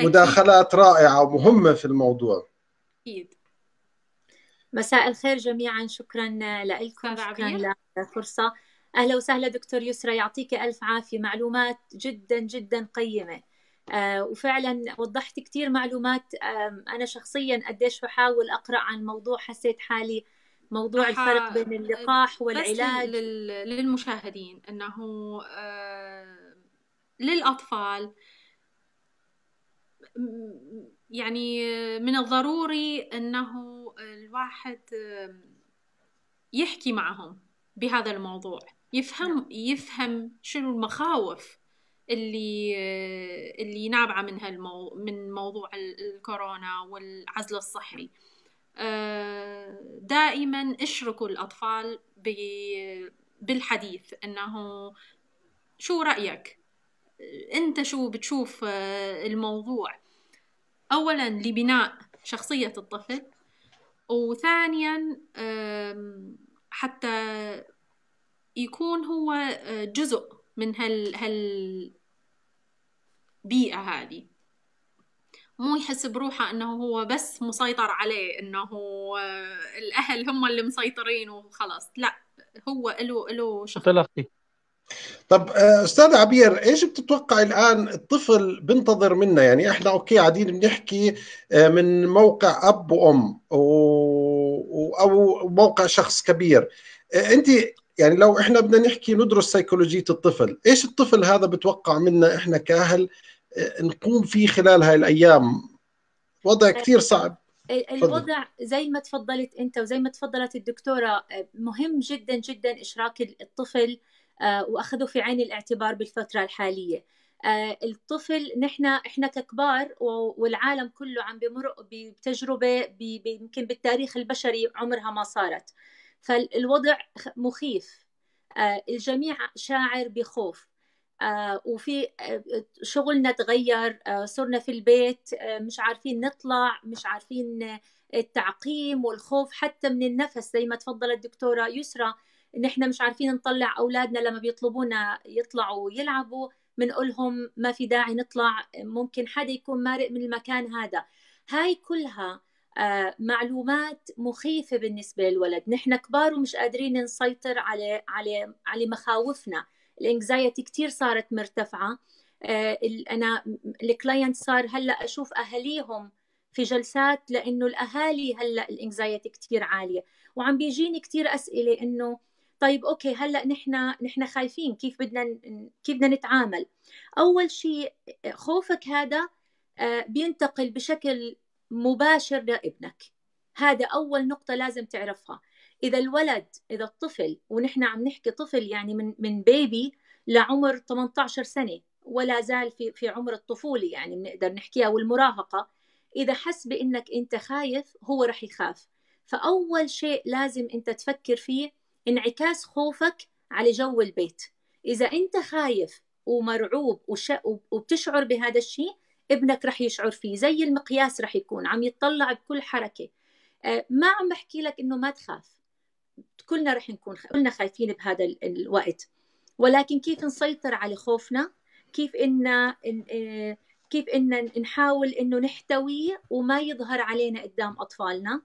مداخلات رائعه ومهمه في الموضوع اكيد مساء الخير جميعا شكرا لكم شكرا للفرصه اهلا وسهلا دكتور يسرى يعطيك الف عافيه معلومات جدا جدا قيمه آه، وفعلا وضحت كثير معلومات انا شخصيا قديش بحاول اقرا عن الموضوع حسيت حالي موضوع الفرق بين اللقاح والعلاج بس للمشاهدين انه آه، للاطفال يعني من الضروري انه الواحد آه، يحكي معهم بهذا الموضوع يفهم نعم. يفهم شنو المخاوف اللي آه، اللي نابعه من هالمو من موضوع الكورونا والعزل الصحي آه، دائما اشركوا الأطفال بالحديث أنه شو رأيك أنت شو بتشوف آه، الموضوع أولا لبناء شخصية الطفل وثانيا حتى يكون هو آه، جزء من هال هالبيئة هذه مو يحس بروحه انه هو بس مسيطر عليه انه آه، الاهل هم اللي مسيطرين وخلاص لا هو له له تلقي طب آه، استاذ عبير ايش بتتوقع الان الطفل بنتظر منا يعني احنا اوكي قاعدين بنحكي آه، من موقع اب وام او موقع شخص كبير انت يعني لو احنا بدنا نحكي ندرس سيكولوجيه الطفل ايش الطفل هذا بتوقع منا احنا كاهل آه، نقوم فيه خلال هاي الأيام وضع آه، كثير صعب الوضع زي ما تفضلت انت وزي ما تفضلت الدكتوره آه، مهم جدا جدا اشراك الطفل واخذه في عين الاعتبار بالفتره الحاليه الطفل نحن احنا ككبار والعالم كله عم بمر بتجربه يمكن بالتاريخ البشري عمرها ما صارت فالوضع مخيف الجميع شاعر بخوف آه، وفي آه، شغلنا تغير آه، صرنا في البيت مش عارفين نطلع مش عارفين التعقيم والخوف حتى من النفس زي ما تفضلت الدكتورة يسرا ان احنا مش عارفين نطلع اولادنا لما بيطلبونا يطلعوا يلعبوا بنقولهم ما في داعي نطلع ممكن حدا يكون مارق من المكان هذا هاي كلها معلومات مخيفة بالنسبة للولد نحن كبار ومش قادرين نسيطر على على على مخاوفنا الانكزايتي كتير صارت مرتفعه آه، انا الكلاينت صار هلا اشوف اهاليهم في جلسات لانه الاهالي هلا الانكزايتي كتير عاليه وعم بيجيني كتير اسئله انه طيب اوكي هلا نحن نحن خايفين كيف بدنا كيف بدنا نتعامل اول شيء خوفك هذا آه، بينتقل بشكل مباشر لابنك هذا اول نقطه لازم تعرفها اذا الولد اذا الطفل ونحن عم نحكي طفل يعني من من بيبي لعمر 18 سنه ولا زال في في عمر الطفوله يعني بنقدر نحكيها والمراهقه اذا حس بانك انت خايف هو رح يخاف فاول شيء لازم انت تفكر فيه انعكاس خوفك على جو البيت اذا انت خايف ومرعوب وش... وبتشعر بهذا الشيء ابنك رح يشعر فيه زي المقياس رح يكون عم يتطلع بكل حركه آه، ما عم بحكي لك انه ما تخاف كلنا رح نكون كلنا خايفين بهذا الوقت ولكن كيف نسيطر على خوفنا كيف إن إيه، كيف إن نحاول إنه نحتويه وما يظهر علينا قدام أطفالنا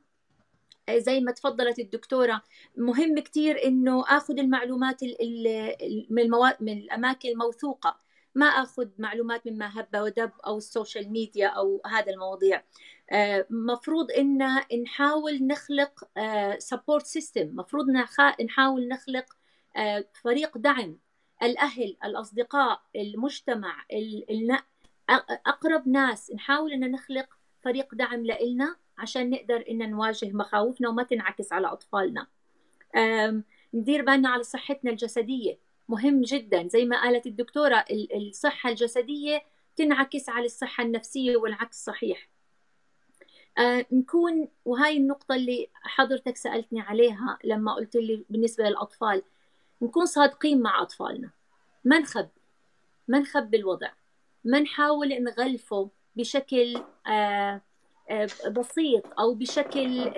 إيه، زي ما تفضلت الدكتورة مهم كثير إنه آخذ المعلومات من, من الأماكن الموثوقة ما اخذ معلومات مما هب ودب او السوشيال ميديا او هذا المواضيع آه، مفروض ان نحاول نخلق سبورت آه، سيستم مفروض نحاول نخلق آه، فريق دعم الاهل الاصدقاء المجتمع اقرب ناس نحاول ان نخلق فريق دعم لنا عشان نقدر إن نواجه مخاوفنا وما تنعكس على أطفالنا ندير بالنا على صحتنا الجسدية مهم جدا زي ما قالت الدكتورة الصحة الجسدية تنعكس على الصحة النفسية والعكس صحيح آه، نكون وهاي النقطة اللي حضرتك سألتني عليها لما قلت لي بالنسبة للأطفال نكون صادقين مع أطفالنا ما نخبي ما نخبي الوضع ما نحاول نغلفه بشكل آه، آه، بسيط او بشكل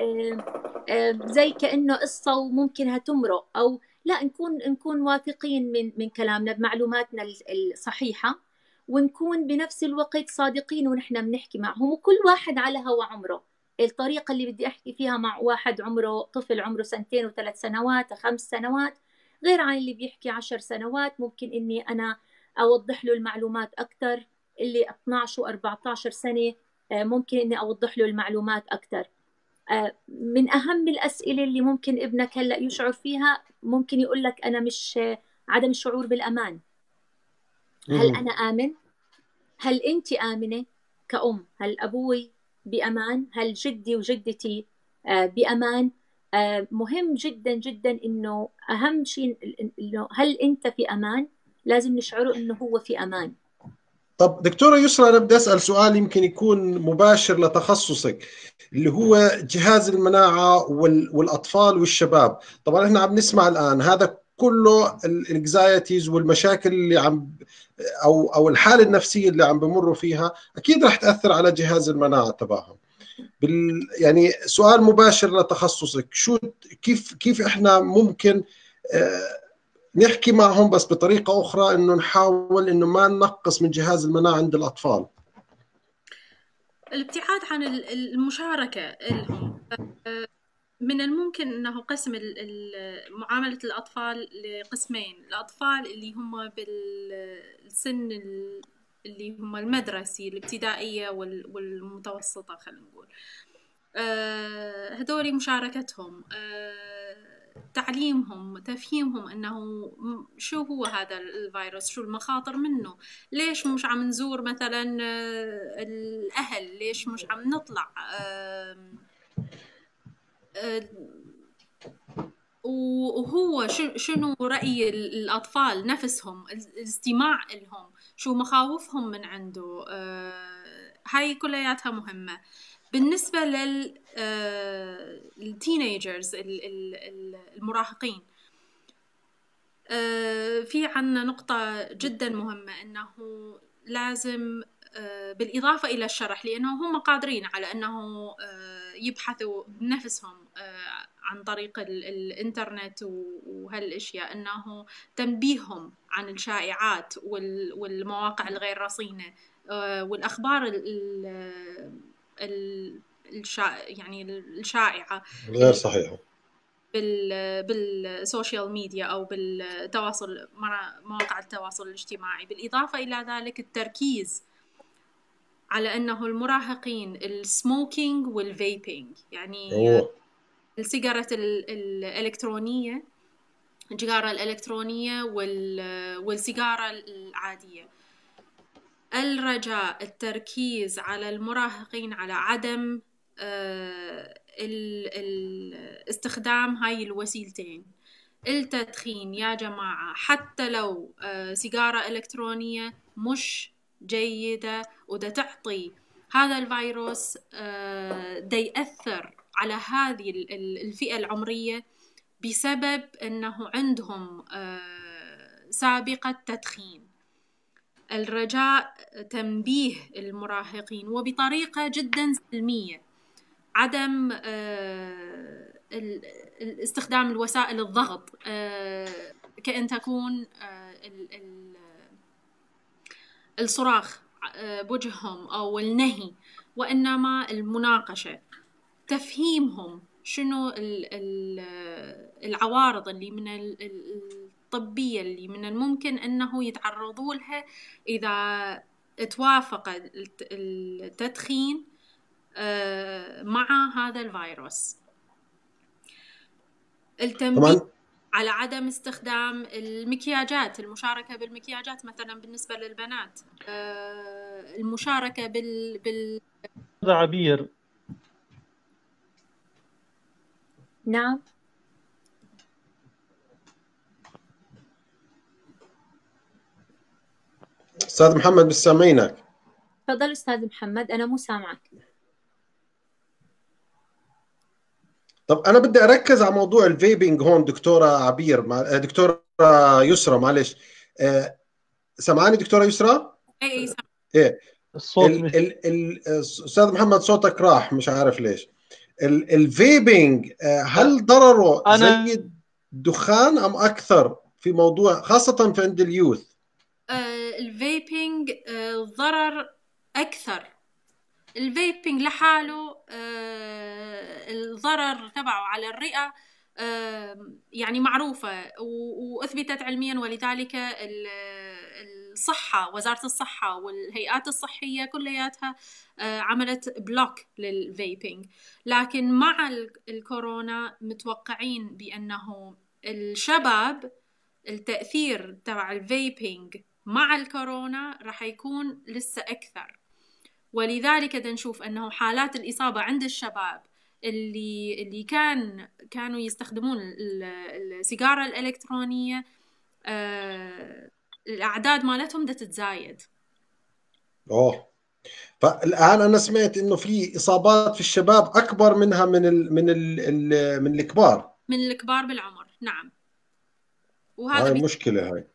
زي كانه قصه وممكن هتمرق او لا نكون نكون واثقين من من كلامنا بمعلوماتنا الصحيحه ونكون بنفس الوقت صادقين ونحن بنحكي معهم وكل واحد على هوا عمره الطريقه اللي بدي احكي فيها مع واحد عمره طفل عمره سنتين وثلاث سنوات خمس سنوات غير عن اللي بيحكي عشر سنوات ممكن اني انا اوضح له المعلومات اكثر اللي 12 و14 سنه آه، ممكن اني اوضح له المعلومات اكثر آه، من اهم الاسئله اللي ممكن ابنك هلا يشعر فيها ممكن يقول لك انا مش آه، عدم الشعور بالامان هل انا امن هل انت امنه كأم هل أبوي بأمان هل جدي وجدتي آه، بأمان مهم جدا جدا إنه أهم شيء إنه هل أنت في أمان لازم نشعره إنه هو في أمان طب دكتورة يسرى أنا بدي أسأل سؤال يمكن يكون مباشر لتخصصك اللي هو جهاز المناعة والأطفال والشباب طبعا احنا عم نسمع الآن هذا كله الانكزايتيز والمشاكل اللي عم او او الحاله النفسيه اللي عم بمروا فيها اكيد رح تاثر على جهاز المناعه تبعهم بال يعني سؤال مباشر لتخصصك شو كيف كيف احنا ممكن آه نحكي معهم بس بطريقه اخرى انه نحاول انه ما ننقص من جهاز المناعه عند الاطفال الابتعاد عن المشاركه لهم من الممكن انه قسم معامله الاطفال لقسمين الاطفال اللي هم بالسن اللي هم المدرسي الابتدائيه والمتوسطه خلينا نقول آه، هذول مشاركتهم آه، تعليمهم تفهيمهم انه شو هو هذا الفيروس شو المخاطر منه ليش مش عم نزور مثلا آه، الاهل ليش مش عم نطلع آه، وهو شنو رأي الأطفال نفسهم الاستماع لهم شو مخاوفهم من عنده آه، هاي كلياتها مهمة بالنسبة لل آه، التينيجرز المراهقين آه، في عنا نقطة جدا مهمة أنه لازم آه، بالإضافة إلى الشرح لأنه هم قادرين على أنه يبحثوا بنفسهم عن طريق الإنترنت وهالأشياء أنه تنبيههم عن الشائعات والمواقع الغير رصينة والأخبار الشا... يعني الشائعه غير صحيحه بال بالسوشيال ميديا او بالتواصل مواقع التواصل الاجتماعي بالاضافه الى ذلك التركيز على انه المراهقين السموكينج والفيبينج يعني أوه. السيجاره الالكترونيه السيجاره الالكترونيه وال... والسيجاره العاديه الرجاء التركيز على المراهقين على عدم آه، استخدام هاي الوسيلتين التدخين يا جماعة حتى لو آه، سيجارة إلكترونية مش جيدة ودا تعطي هذا الفيروس آه، دا يأثر على هذه الفئة العمرية بسبب أنه عندهم سابقة تدخين الرجاء تنبيه المراهقين وبطريقة جدا سلمية عدم آه، استخدام الوسائل الضغط آه، كأن تكون آه، الصراخ بوجههم أو النهي وإنما المناقشة تفهيمهم شنو العوارض اللي من الطبية اللي من الممكن أنه يتعرضوا لها إذا توافق التدخين مع هذا الفيروس التنبيه على عدم استخدام المكياجات المشاركة بالمكياجات مثلا بالنسبة للبنات آه، المشاركة بال, بال... عبير نعم استاذ محمد مش سامعينك تفضل استاذ محمد انا مو سامعك طب انا بدي اركز على موضوع الفيبنج هون دكتوره عبير مع آه، دكتوره يسرى معلش آه، سمعاني دكتوره يسرى؟ اي إيه،, ايه الصوت استاذ محمد صوتك راح مش عارف ليش الفيبنج آه، هل ضرره أنا... زي الدخان ام اكثر في موضوع خاصه في عند اليوث آه الفيبنج آه ضرر اكثر الفيبنج لحاله آه، الضرر تبعه على الرئة آه، يعني معروفة وأثبتت علميا ولذلك الصحة وزارة الصحة والهيئات الصحية كلياتها آه، عملت بلوك للفيبينج لكن مع الكورونا متوقعين بأنه الشباب التأثير تبع الفيبينج مع الكورونا راح يكون لسه أكثر ولذلك نشوف انه حالات الاصابه عند الشباب اللي اللي كان كانوا يستخدمون السيجاره الالكترونيه آه، الاعداد مالتهم ده تتزايد اوه فالان انا سمعت انه في اصابات في الشباب اكبر منها من الـ من الـ من الكبار من الكبار بالعمر نعم وهذا هاي مشكله هاي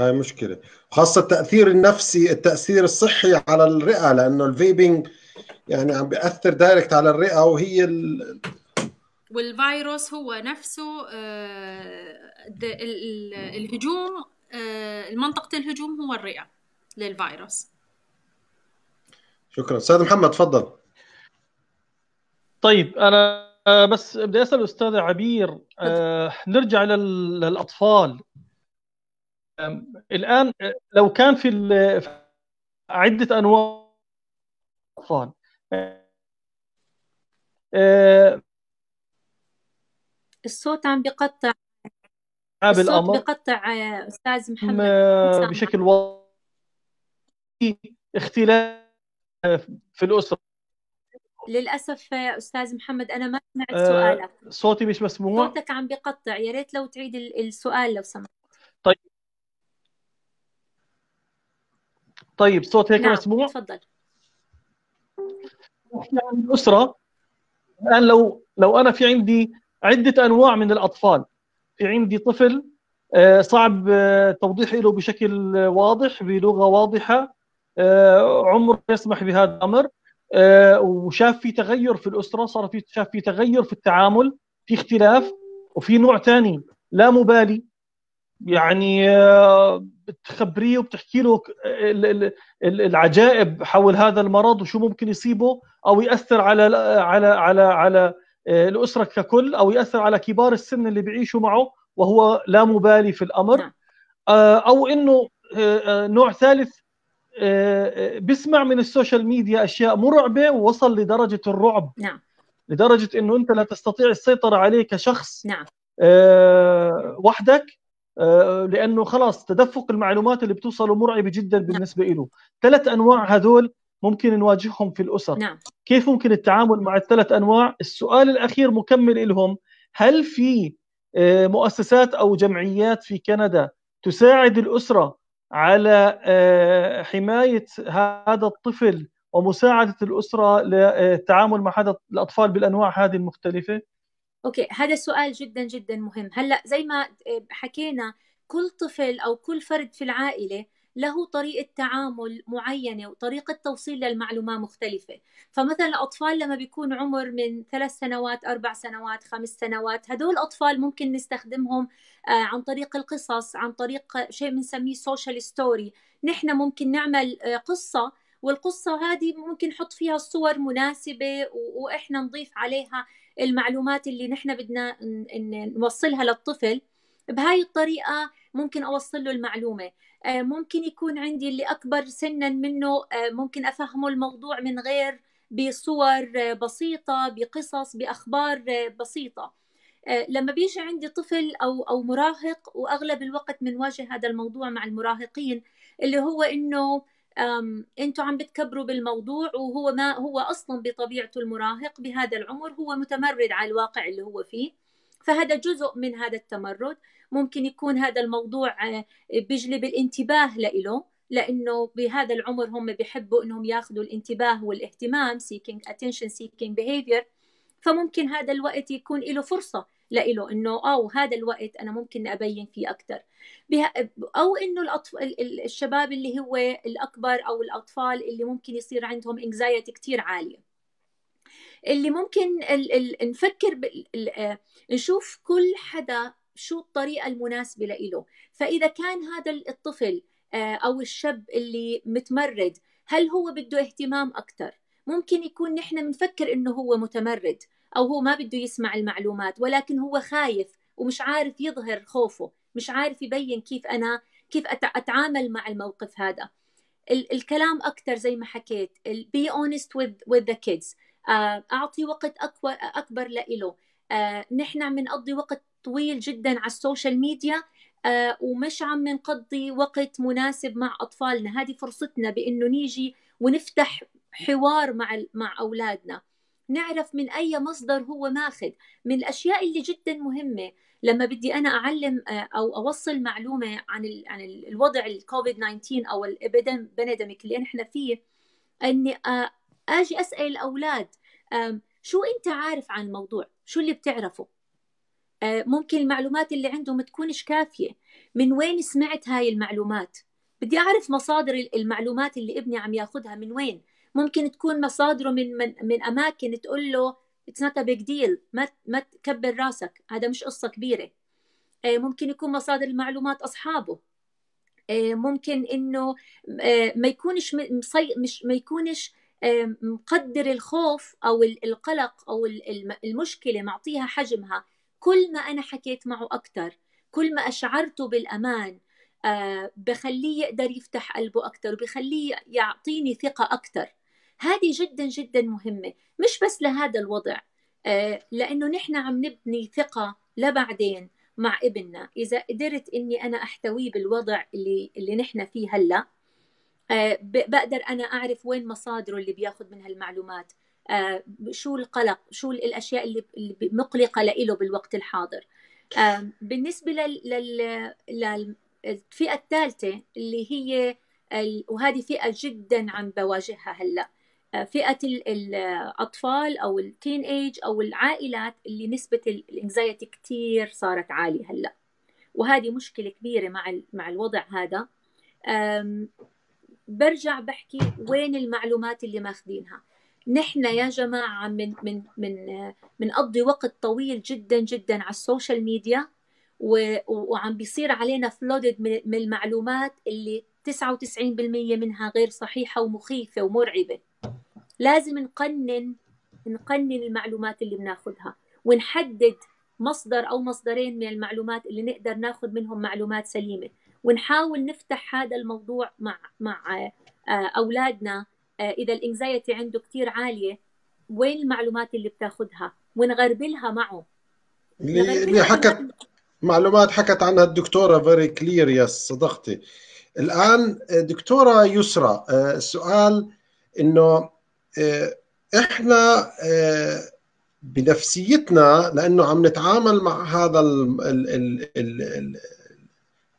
هاي مشكلة خاصة التأثير النفسي التأثير الصحي على الرئة لأنه الفيبنج يعني عم بيأثر دايركت على الرئة وهي ال... والفيروس هو نفسه آه، الهجوم آه، منطقة الهجوم هو الرئة للفيروس شكرا استاذ محمد تفضل طيب انا بس بدي اسال استاذ عبير آه، نرجع للاطفال الان أه، لو كان في عده انواع اطفال أه، الصوت عم بقطع آه، الصوت الأمر. بقطع استاذ محمد بشكل واضح اختلاف في الاسره للاسف يا استاذ محمد انا ما سمعت سؤالك صوتي مش مسموع صوتك عم بقطع يا ريت لو تعيد السؤال لو سمحت طيب طيب صوت هيك نعم. مسموع؟ تفضل عن الاسره الان لو لو انا في عندي عده انواع من الاطفال في عندي طفل آه، صعب آه، توضيح له بشكل واضح بلغه واضحه آه، عمره يسمح بهذا الامر وشاف في تغير في الاسره صار في شاف في تغير في التعامل في اختلاف وفي نوع ثاني لا مبالي يعني بتخبريه وبتحكي له العجائب حول هذا المرض وشو ممكن يصيبه او ياثر على على على على آه، الاسره ككل او ياثر على كبار السن اللي بيعيشوا معه وهو لا مبالي في الامر نعم. آه، او انه آه، نوع ثالث بيسمع من السوشيال ميديا اشياء مرعبه ووصل لدرجه الرعب نعم لدرجه انه انت لا تستطيع السيطره عليه كشخص نعم وحدك آه، لانه خلاص تدفق المعلومات اللي بتوصله مرعبه جدا نعم. بالنسبه له ثلاث انواع هذول ممكن نواجههم في الاسر نعم. كيف ممكن التعامل مع الثلاث انواع السؤال الاخير مكمل لهم هل في آه، مؤسسات او جمعيات في كندا تساعد الاسره على آه، حمايه هذا الطفل ومساعده الاسره للتعامل مع هذا الاطفال بالانواع هذه المختلفه اوكي هذا سؤال جدا جدا مهم هلا زي ما آه، حكينا كل طفل او كل فرد في العائله له طريقة تعامل معينة وطريقة توصيل للمعلومة مختلفة فمثلا الأطفال لما بيكون عمر من ثلاث سنوات أربع سنوات خمس سنوات هدول الأطفال ممكن نستخدمهم آه، عن طريق القصص عن طريق شيء بنسميه سوشيال ستوري نحن ممكن نعمل آه، قصة والقصة هذه ممكن نحط فيها صور مناسبة وإحنا نضيف عليها المعلومات اللي نحن بدنا نوصلها للطفل بهاي الطريقة ممكن أوصل له المعلومة آه، ممكن يكون عندي اللي أكبر سنا منه آه، ممكن أفهمه الموضوع من غير بصور آه، بسيطة بقصص بأخبار بسيطة لما بيجي عندي طفل أو أو مراهق وأغلب الوقت بنواجه هذا الموضوع مع المراهقين اللي هو إنه انتم عم بتكبروا بالموضوع وهو ما هو اصلا بطبيعته المراهق بهذا العمر هو متمرد على الواقع اللي هو فيه فهذا جزء من هذا التمرد ممكن يكون هذا الموضوع آه، بيجلب الانتباه لإله لانه بهذا العمر هم بيحبوا انهم ياخذوا الانتباه والاهتمام seeking attention seeking behavior فممكن هذا الوقت يكون له فرصه لإله انه او آه، هذا الوقت انا ممكن ابين فيه اكثر او انه الأطفال الشباب اللي هو الاكبر او الاطفال اللي ممكن يصير عندهم انكزايتي كثير عاليه اللي ممكن الـ الـ نفكر الـ آه، نشوف كل حدا شو الطريقه المناسبه لإله فاذا كان هذا الطفل آه، او الشاب اللي متمرد هل هو بده اهتمام اكثر ممكن يكون نحن بنفكر انه هو متمرد او هو ما بده يسمع المعلومات ولكن هو خايف ومش عارف يظهر خوفه مش عارف يبين كيف انا كيف اتعامل مع الموقف هذا ال- الكلام اكثر زي ما حكيت بي اونست وذ ذا كيدز اعطي وقت اكبر اكبر لإله آه، نحن عم نقضي وقت طويل جدا على السوشيال ميديا آه، ومش عم نقضي وقت مناسب مع اطفالنا هذه فرصتنا بانه نيجي ونفتح حوار مع مع اولادنا نعرف من اي مصدر هو ماخذ من الاشياء اللي جدا مهمه لما بدي انا اعلم آه، او اوصل معلومه عن عن الوضع الكوفيد 19 او الابيديميك اللي نحن فيه اني آه، اجي اسال الاولاد شو انت عارف عن الموضوع شو اللي بتعرفه آه، ممكن المعلومات اللي عندهم تكونش كافيه من وين سمعت هاي المعلومات بدي اعرف مصادر المعلومات اللي ابني عم ياخذها من وين ممكن تكون مصادره من من, من اماكن تقول له اتس نوت بيج ديل ما ما تكبر راسك هذا مش قصه كبيره آه، ممكن يكون مصادر المعلومات اصحابه آه، ممكن انه آه، ما يكونش مش ما يكونش مقدر الخوف او القلق او المشكله معطيها حجمها كل ما انا حكيت معه اكثر كل ما اشعرته بالامان بخليه يقدر يفتح قلبه اكثر وبخليه يعطيني ثقه اكثر هذه جدا جدا مهمة مش بس لهذا الوضع آه، لأنه نحن عم نبني ثقة لبعدين مع ابننا إذا قدرت أني أنا أحتويه بالوضع اللي, اللي نحن فيه هلأ آه، بقدر أنا أعرف وين مصادره اللي بياخد منها المعلومات آه، شو القلق شو الأشياء اللي مقلقة لإله بالوقت الحاضر بالنسبة لل... لل... للفئة الثالثة اللي هي وهذه فئة جدا عم بواجهها هلأ فئه الاطفال او التين ايج او العائلات اللي نسبه الانكزايتي كثير صارت عاليه هلا وهذه مشكله كبيره مع مع الوضع هذا برجع بحكي وين المعلومات اللي ماخذينها نحن يا جماعه من من من قضي وقت طويل جدا جدا على السوشيال ميديا وعم بيصير علينا فلودد من المعلومات اللي 99% منها غير صحيحه ومخيفه ومرعبه لازم نقنن نقنن المعلومات اللي بناخذها ونحدد مصدر او مصدرين من المعلومات اللي نقدر ناخذ منهم معلومات سليمه ونحاول نفتح هذا الموضوع مع مع آه، اولادنا آه، اذا الانكزايتي عنده كثير عاليه وين المعلومات اللي بتاخذها ونغربلها معه اللي, اللي حكت معلومات حكت عنها الدكتوره فيري كلير يا صدقتي الان دكتوره يسرى السؤال آه، انه آه، احنا آه، بنفسيتنا لانه عم نتعامل مع هذا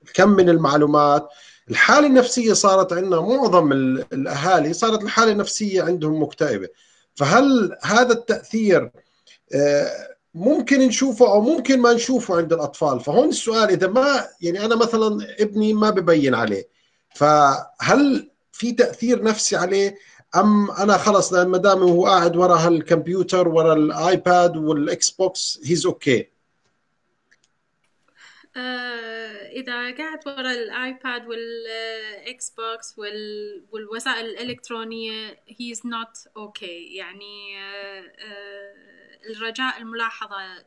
الكم من المعلومات الحالة النفسية صارت عندنا معظم الأهالي صارت الحالة النفسية عندهم مكتئبة فهل هذا التأثير آه، ممكن نشوفه أو ممكن ما نشوفه عند الأطفال فهون السؤال إذا ما يعني أنا مثلا ابني ما ببين عليه فهل في تأثير نفسي عليه ام انا خلص لان ما دام هو قاعد ورا هالكمبيوتر ورا الايباد والاكس بوكس هيز اوكي آه، اذا قاعد ورا الايباد والاكس بوكس والوسائل الالكترونيه هي از نوت اوكي يعني آه، آه، الرجاء الملاحظه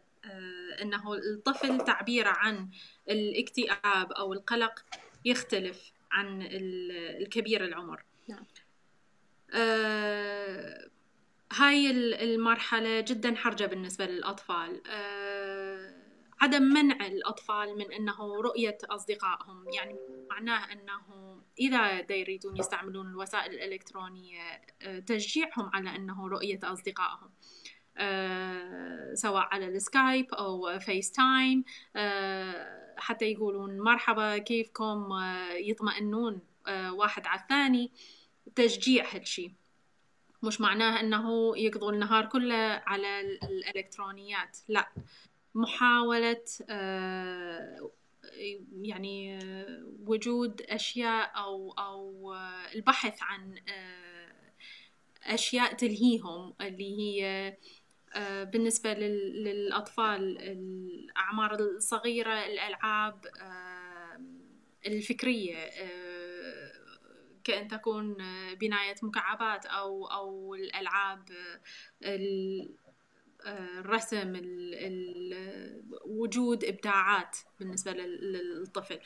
انه الطفل تعبيره عن الاكتئاب او القلق يختلف عن الكبير العمر نعم. آه، هاي المرحلة جدا حرجة بالنسبة للأطفال آه، عدم منع الأطفال من أنه رؤية أصدقائهم يعني معناه أنه إذا يريدون يستعملون الوسائل الإلكترونية آه، تشجيعهم على أنه رؤية أصدقائهم سواء على السكايب أو فيس تايم حتى يقولون مرحبا كيفكم يطمئنون واحد على الثاني تشجيع هالشي مش معناه انه يقضوا النهار كله على الالكترونيات لا محاولة آه، يعني آه، وجود أشياء أو أو آه، البحث عن أشياء تلهيهم اللي هي بالنسبة للأطفال الأعمار الصغيرة الألعاب الفكرية كأن تكون بناية مكعبات أو أو الألعاب الرسم وجود إبداعات بالنسبة للطفل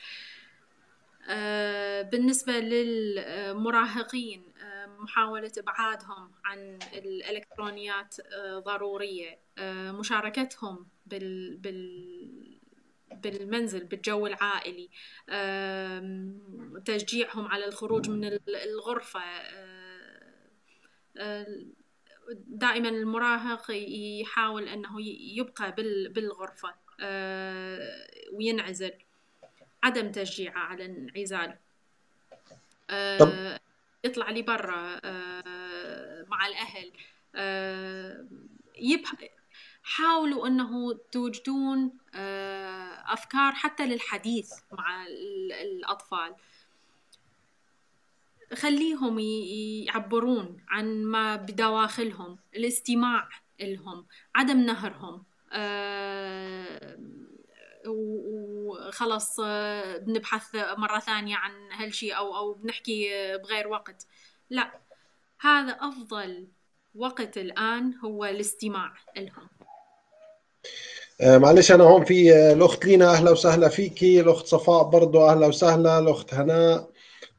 آه، بالنسبة للمراهقين آه، محاولة إبعادهم عن الإلكترونيات آه، ضرورية مشاركتهم بال بالمنزل بالجو العائلي تشجيعهم على الخروج من الغرفة آه، آه، دائما المراهق يحاول أنه يبقى بالغرفة آه، وينعزل عدم تشجيعه على الانعزال يطلع لي برا مع الأهل يبقى حاولوا انه توجدون آه، افكار حتى للحديث مع الاطفال خليهم يعبرون عن ما بدواخلهم الاستماع لهم عدم نهرهم آه، وخلص آه، بنبحث مرة ثانية عن هالشي أو أو بنحكي بغير وقت لا هذا أفضل وقت الآن هو الاستماع لهم آه، معلش انا هون في آه، الاخت لينا اهلا وسهلا فيكي الاخت صفاء برضو اهلا وسهلا الاخت هناء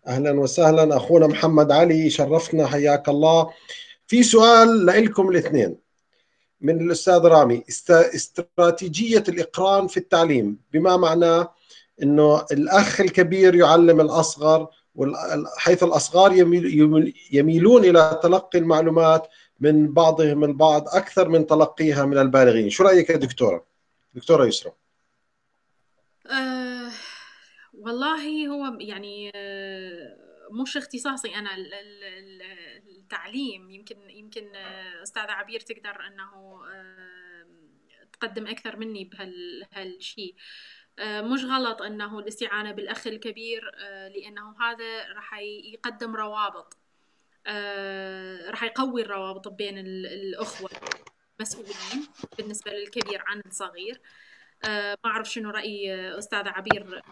اهلا وسهلا اخونا محمد علي شرفتنا حياك الله في سؤال لكم الاثنين من الاستاذ رامي استراتيجيه الاقران في التعليم بما معناه انه الاخ الكبير يعلم الاصغر حيث الاصغار يميلون الى تلقي المعلومات من بعضهم البعض اكثر من تلقيها من البالغين شو رايك يا دكتوره دكتوره يسرا أه والله هو يعني أه، مش اختصاصي انا التعليم يمكن يمكن أه، استاذه عبير تقدر انه أه، تقدم اكثر مني بهالشيء مش غلط انه الاستعانه بالاخ الكبير لانه هذا راح يقدم روابط آه، راح يقوي الروابط بين الأخوة المسؤولين بالنسبة للكبير عن الصغير آه، ما أعرف شنو رأي أستاذة عبير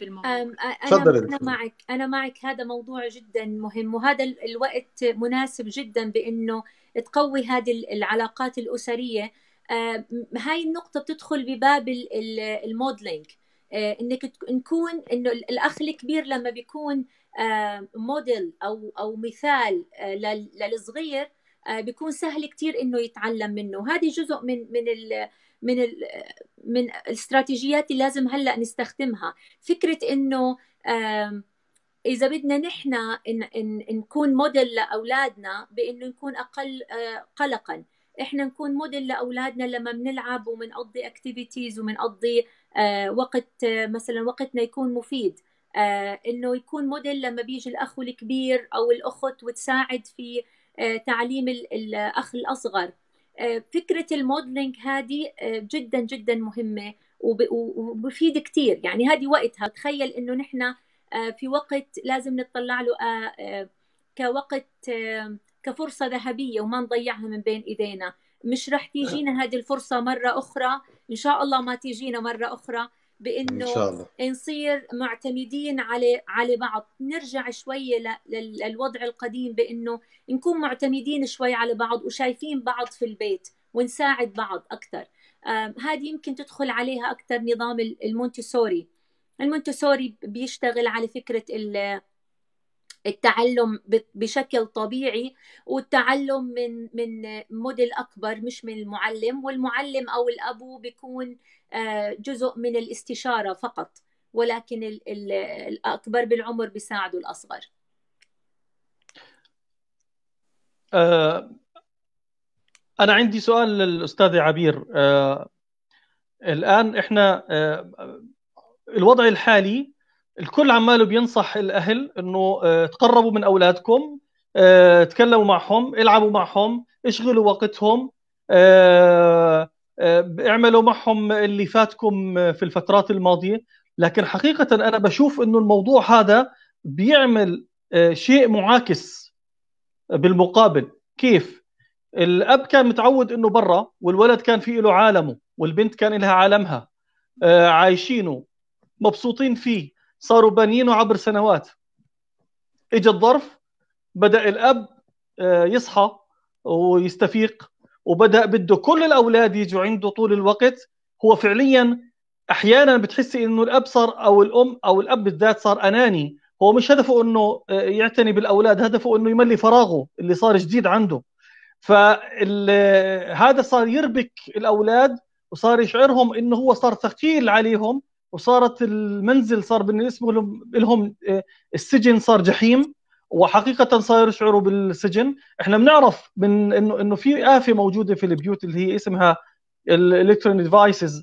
بالموضوع أنا, أنا معك أنا معك هذا موضوع جدا مهم وهذا الوقت مناسب جدا بأنه تقوي هذه العلاقات الأسرية آه، هاي النقطة بتدخل بباب المودلينج انك نكون انه الاخ الكبير لما بيكون آه، موديل او او مثال آه، للصغير آه، بيكون سهل كثير انه يتعلم منه وهذه جزء من من الـ من الـ من الاستراتيجيات اللي لازم هلا نستخدمها فكره انه اذا بدنا نحن إن نكون موديل لاولادنا بانه نكون اقل قلقا احنا نكون موديل لاولادنا لما بنلعب وبنقضي اكتيفيتيز وبنقضي وقت مثلا وقتنا يكون مفيد آه، انه يكون موديل لما بيجي الاخ الكبير او الاخت وتساعد في آه، تعليم الاخ الاصغر آه، فكره الموديلنج هذه جدا جدا مهمه وبفيد كثير يعني هذه وقتها تخيل انه نحن في وقت لازم نطلع له كوقت كفرصه ذهبيه وما نضيعها من بين ايدينا مش رح تيجينا هذه الفرصه مره اخرى ان شاء الله ما تيجينا مره اخرى بانه إن نصير معتمدين على على بعض نرجع شوي للوضع القديم بانه نكون معتمدين شوي على بعض وشايفين بعض في البيت ونساعد بعض اكثر هذه يمكن تدخل عليها اكثر نظام المونتسوري المونتسوري بيشتغل على فكره التعلم بشكل طبيعي والتعلم من من موديل اكبر مش من المعلم والمعلم او الابو بيكون آه، جزء من الاستشاره فقط ولكن الاكبر بالعمر بيساعدوا الاصغر آه، انا عندي سؤال للاستاذه عبير آه، الان احنا الوضع الحالي الكل عماله بينصح الاهل انه آه، تقربوا من اولادكم آه، تكلموا معهم العبوا معهم اشغلوا وقتهم آه، اعملوا معهم اللي فاتكم في الفترات الماضيه لكن حقيقه انا بشوف انه الموضوع هذا بيعمل شيء معاكس بالمقابل كيف الاب كان متعود انه برا والولد كان في له عالمه والبنت كان لها عالمها عايشينه مبسوطين فيه صاروا بانيينه عبر سنوات اجى الظرف بدا الاب آه، يصحى ويستفيق وبدا بده كل الاولاد يجوا عنده طول الوقت هو فعليا احيانا بتحسي انه الاب صار او الام او الاب بالذات صار اناني هو مش هدفه انه آه، يعتني بالاولاد هدفه انه يملي فراغه اللي صار جديد عنده فهذا آه، صار يربك الاولاد وصار يشعرهم انه هو صار ثقيل عليهم وصارت المنزل صار بالنسبه لهم لهم آه، السجن صار جحيم وحقيقه صار يشعروا بالسجن احنا بنعرف من انه انه في افه موجوده في البيوت اللي هي اسمها الالكترونيك آه، ديفايسز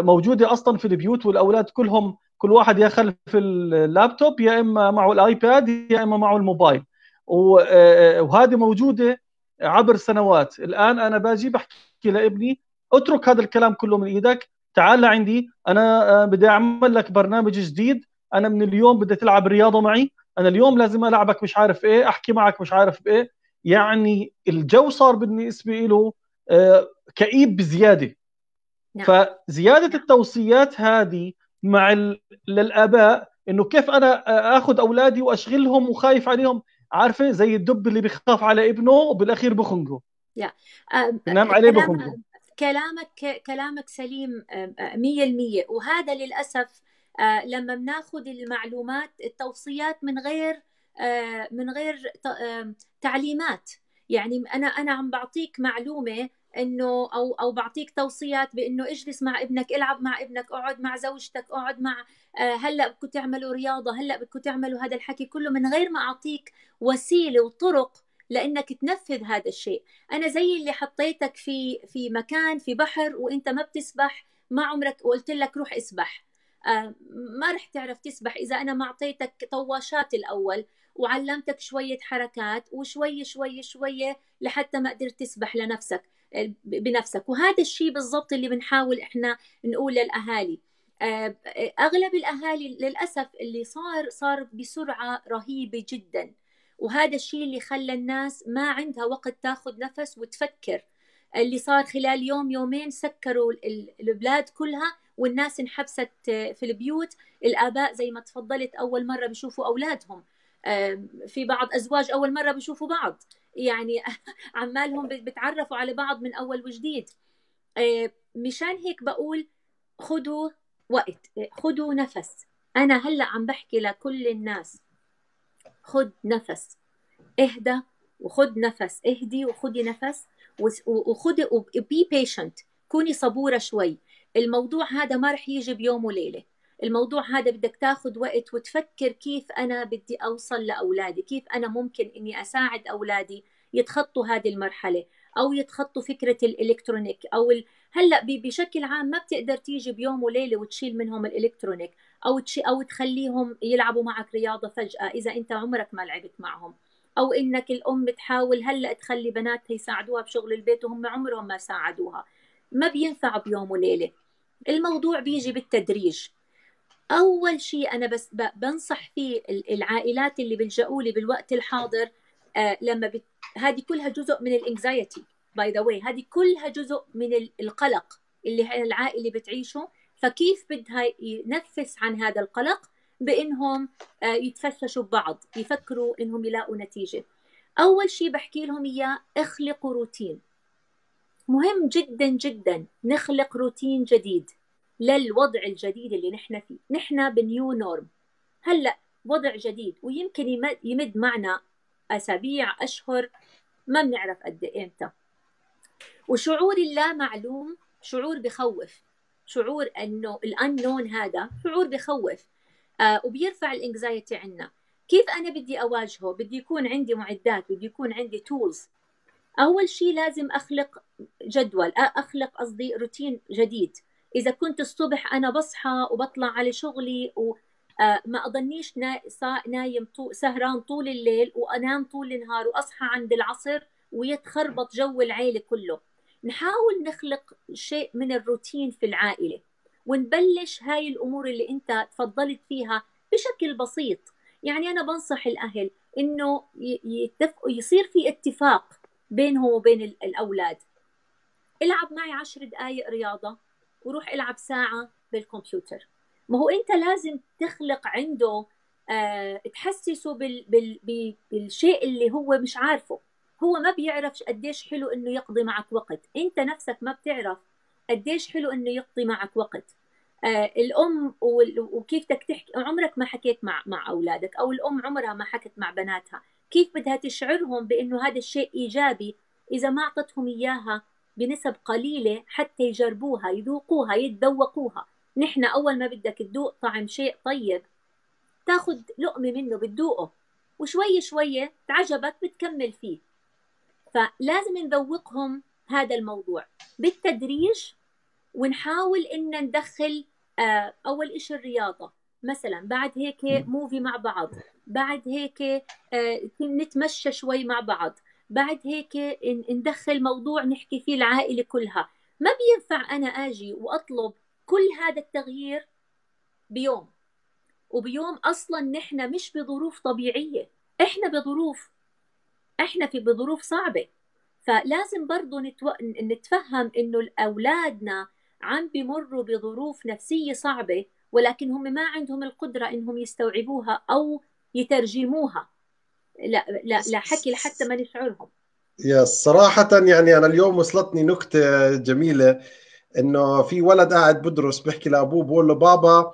موجوده اصلا في البيوت والاولاد كلهم كل واحد يا خلف اللابتوب يا اما معه الايباد يا اما معه الموبايل آه، وهذه موجوده عبر سنوات الان انا باجي بحكي لابني اترك هذا الكلام كله من ايدك تعال عندي انا آه، بدي اعمل لك برنامج جديد انا من اليوم بدي تلعب رياضه معي انا اليوم لازم العبك مش عارف ايه احكي معك مش عارف ايه يعني الجو صار بالنسبه له آه، كئيب بزياده نعم. فزياده التوصيات هذه مع للاباء انه كيف انا آه، اخذ اولادي واشغلهم وخايف عليهم عارفه زي الدب اللي بيخاف على ابنه وبالاخير بخنقه نعم عليه بخنقه كلامك كلامك سليم 100% آه، آه، وهذا للاسف آه، لما بناخذ المعلومات التوصيات من غير من غير تعليمات يعني انا انا عم بعطيك معلومه انه او او بعطيك توصيات بانه اجلس مع ابنك العب مع ابنك اقعد مع زوجتك اقعد مع هلا بدكم تعملوا رياضه هلا بدكم تعملوا هذا الحكي كله من غير ما اعطيك وسيله وطرق لانك تنفذ هذا الشيء انا زي اللي حطيتك في في مكان في بحر وانت ما بتسبح ما عمرك وقلت لك روح اسبح آه، ما رح تعرف تسبح اذا انا ما اعطيتك طواشات الاول وعلمتك شويه حركات وشويه شويه شويه لحتى ما قدرت تسبح لنفسك آه، بنفسك وهذا الشيء بالضبط اللي بنحاول احنا نقول للاهالي آه، اغلب الاهالي للاسف اللي صار صار بسرعه رهيبه جدا وهذا الشيء اللي خلى الناس ما عندها وقت تاخذ نفس وتفكر اللي صار خلال يوم يومين سكروا البلاد كلها والناس انحبست آه، في البيوت الآباء زي ما تفضلت أول مرة بيشوفوا أولادهم في بعض أزواج أول مرة بيشوفوا بعض يعني عمالهم بتعرفوا على بعض من أول وجديد آه، مشان هيك بقول خذوا وقت آه، خذوا نفس أنا هلأ عم بحكي لكل الناس خد نفس اهدى وخد نفس اهدي وخدي نفس وخدي وبي بيشنت كوني صبوره شوي الموضوع هذا ما رح يجي بيوم وليله الموضوع هذا بدك تاخذ وقت وتفكر كيف انا بدي اوصل لاولادي كيف انا ممكن اني اساعد اولادي يتخطوا هذه المرحله او يتخطوا فكره الالكترونيك او ال... هلا بشكل عام ما بتقدر تيجي بيوم وليله وتشيل منهم الالكترونيك او تشي او تخليهم يلعبوا معك رياضه فجاه اذا انت عمرك ما لعبت معهم او انك الام تحاول هلا تخلي بناتها يساعدوها بشغل البيت وهم عمرهم ما ساعدوها ما بينفع بيوم وليله الموضوع بيجي بالتدريج اول شيء انا بس بنصح فيه العائلات اللي بيلجأوا لي بالوقت الحاضر آه لما بت... هذه كلها جزء من الانكزايتي باي ذا واي هذه كلها جزء من القلق اللي العائله بتعيشه فكيف بدها ينفس عن هذا القلق بانهم آه، يتفششوا ببعض يفكروا انهم يلاقوا نتيجه اول شيء بحكي لهم اياه اخلقوا روتين مهم جدا جدا نخلق روتين جديد للوضع الجديد اللي نحن فيه نحن بنيو نورم هلا وضع جديد ويمكن يمد معنا اسابيع اشهر ما بنعرف قد امتى وشعور اللا معلوم شعور بخوف شعور انه الانون هذا شعور بخوف آه، وبيرفع الانكزايتي عنا كيف انا بدي اواجهه بدي يكون عندي معدات بدي يكون عندي تولز اول شيء لازم اخلق جدول اخلق قصدي روتين جديد اذا كنت الصبح انا بصحى وبطلع على شغلي و آه، ما اضلنيش نايم سهران طول الليل وانام طول النهار واصحى عند العصر ويتخربط جو العيله كله نحاول نخلق شيء من الروتين في العائله ونبلش هاي الامور اللي انت تفضلت فيها بشكل بسيط يعني انا بنصح الاهل انه يتفقوا يصير في اتفاق بينهم وبين الاولاد العب معي عشر دقائق رياضه وروح العب ساعه بالكمبيوتر ما هو انت لازم تخلق عنده أه تحسسه بال بال بالشيء اللي هو مش عارفه هو ما بيعرف قديش حلو انه يقضي معك وقت انت نفسك ما بتعرف قديش حلو انه يقضي معك وقت آه الام وكيف بدك تحكي عمرك ما حكيت مع مع اولادك او الام عمرها ما حكت مع بناتها كيف بدها تشعرهم بانه هذا الشيء ايجابي اذا ما اعطتهم اياها بنسب قليله حتى يجربوها يذوقوها يتذوقوها نحن اول ما بدك تذوق طعم شيء طيب تاخذ لقمه منه بتذوقه وشوي شوي تعجبك بتكمل فيه فلازم نذوقهم هذا الموضوع بالتدريج ونحاول ان ندخل آه، اول شيء الرياضه مثلا بعد هيك موفي مع بعض بعد هيك آه، نتمشى شوي مع بعض بعد هيك ندخل موضوع نحكي فيه العائله كلها ما بينفع انا اجي واطلب كل هذا التغيير بيوم وبيوم اصلا نحن مش بظروف طبيعيه احنا بظروف احنا في بظروف صعبه فلازم برضه نتو... نتفهم انه اولادنا عم بمروا بظروف نفسيه صعبه ولكن هم ما عندهم القدره انهم يستوعبوها او يترجموها لا لا لا حكي لحتى ما نشعرهم يا صراحة يعني أنا اليوم وصلتني نكتة جميلة إنه في ولد قاعد بدرس بحكي لأبوه بقول له بابا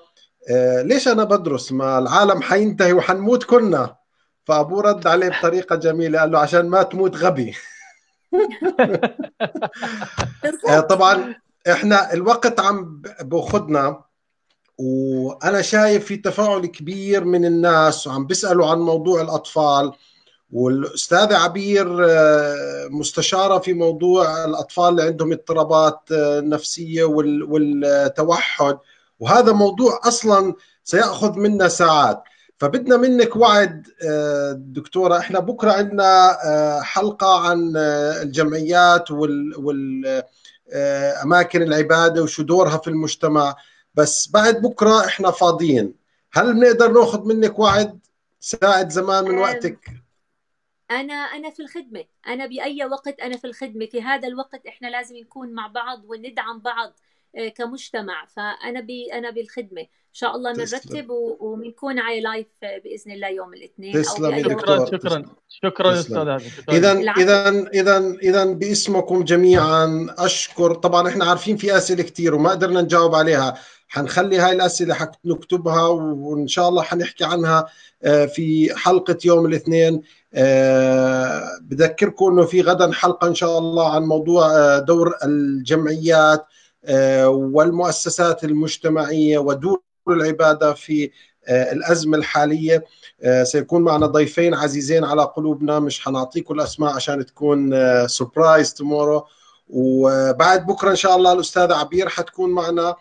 آه، ليش أنا بدرس ما العالم حينتهي وحنموت كلنا فابوه رد عليه بطريقه جميله قال له عشان ما تموت غبي آه، طبعا احنا الوقت عم باخذنا وانا شايف في تفاعل كبير من الناس وعم بيسالوا عن موضوع الاطفال والاستاذه عبير آه، مستشاره في موضوع الاطفال اللي عندهم اضطرابات آه، نفسيه والتوحد وهذا موضوع اصلا سياخذ منا ساعات فبدنا منك وعد آه، دكتورة احنا بكرة عندنا آه، حلقة عن آه، الجمعيات والأماكن العبادة وشو دورها في المجتمع بس بعد بكرة احنا فاضيين هل بنقدر ناخذ منك وعد ساعة زمان من وقتك أنا أنا في الخدمة أنا بأي وقت أنا في الخدمة في هذا الوقت إحنا لازم نكون مع بعض وندعم بعض آه، كمجتمع فانا بي انا بالخدمه ان شاء الله بنرتب وبنكون على لايف آه، باذن الله يوم الاثنين تسلم شكرا شكرا شكرا استاذ اذا اذا اذا اذا باسمكم جميعا اشكر طبعا احنا عارفين في اسئله كثير وما قدرنا نجاوب عليها حنخلي هاي الاسئله نكتبها وان شاء الله حنحكي عنها آه، في حلقه يوم الاثنين بذكركم انه في غدا حلقه ان شاء الله عن موضوع دور الجمعيات آه، والمؤسسات المجتمعيه ودور العباده في آه، الأزمة الحالية آه، سيكون معنا ضيفين عزيزين على قلوبنا مش حنعطيكم الأسماء عشان تكون سبرايز تومورو وبعد بكرة إن شاء الله الأستاذة عبير حتكون معنا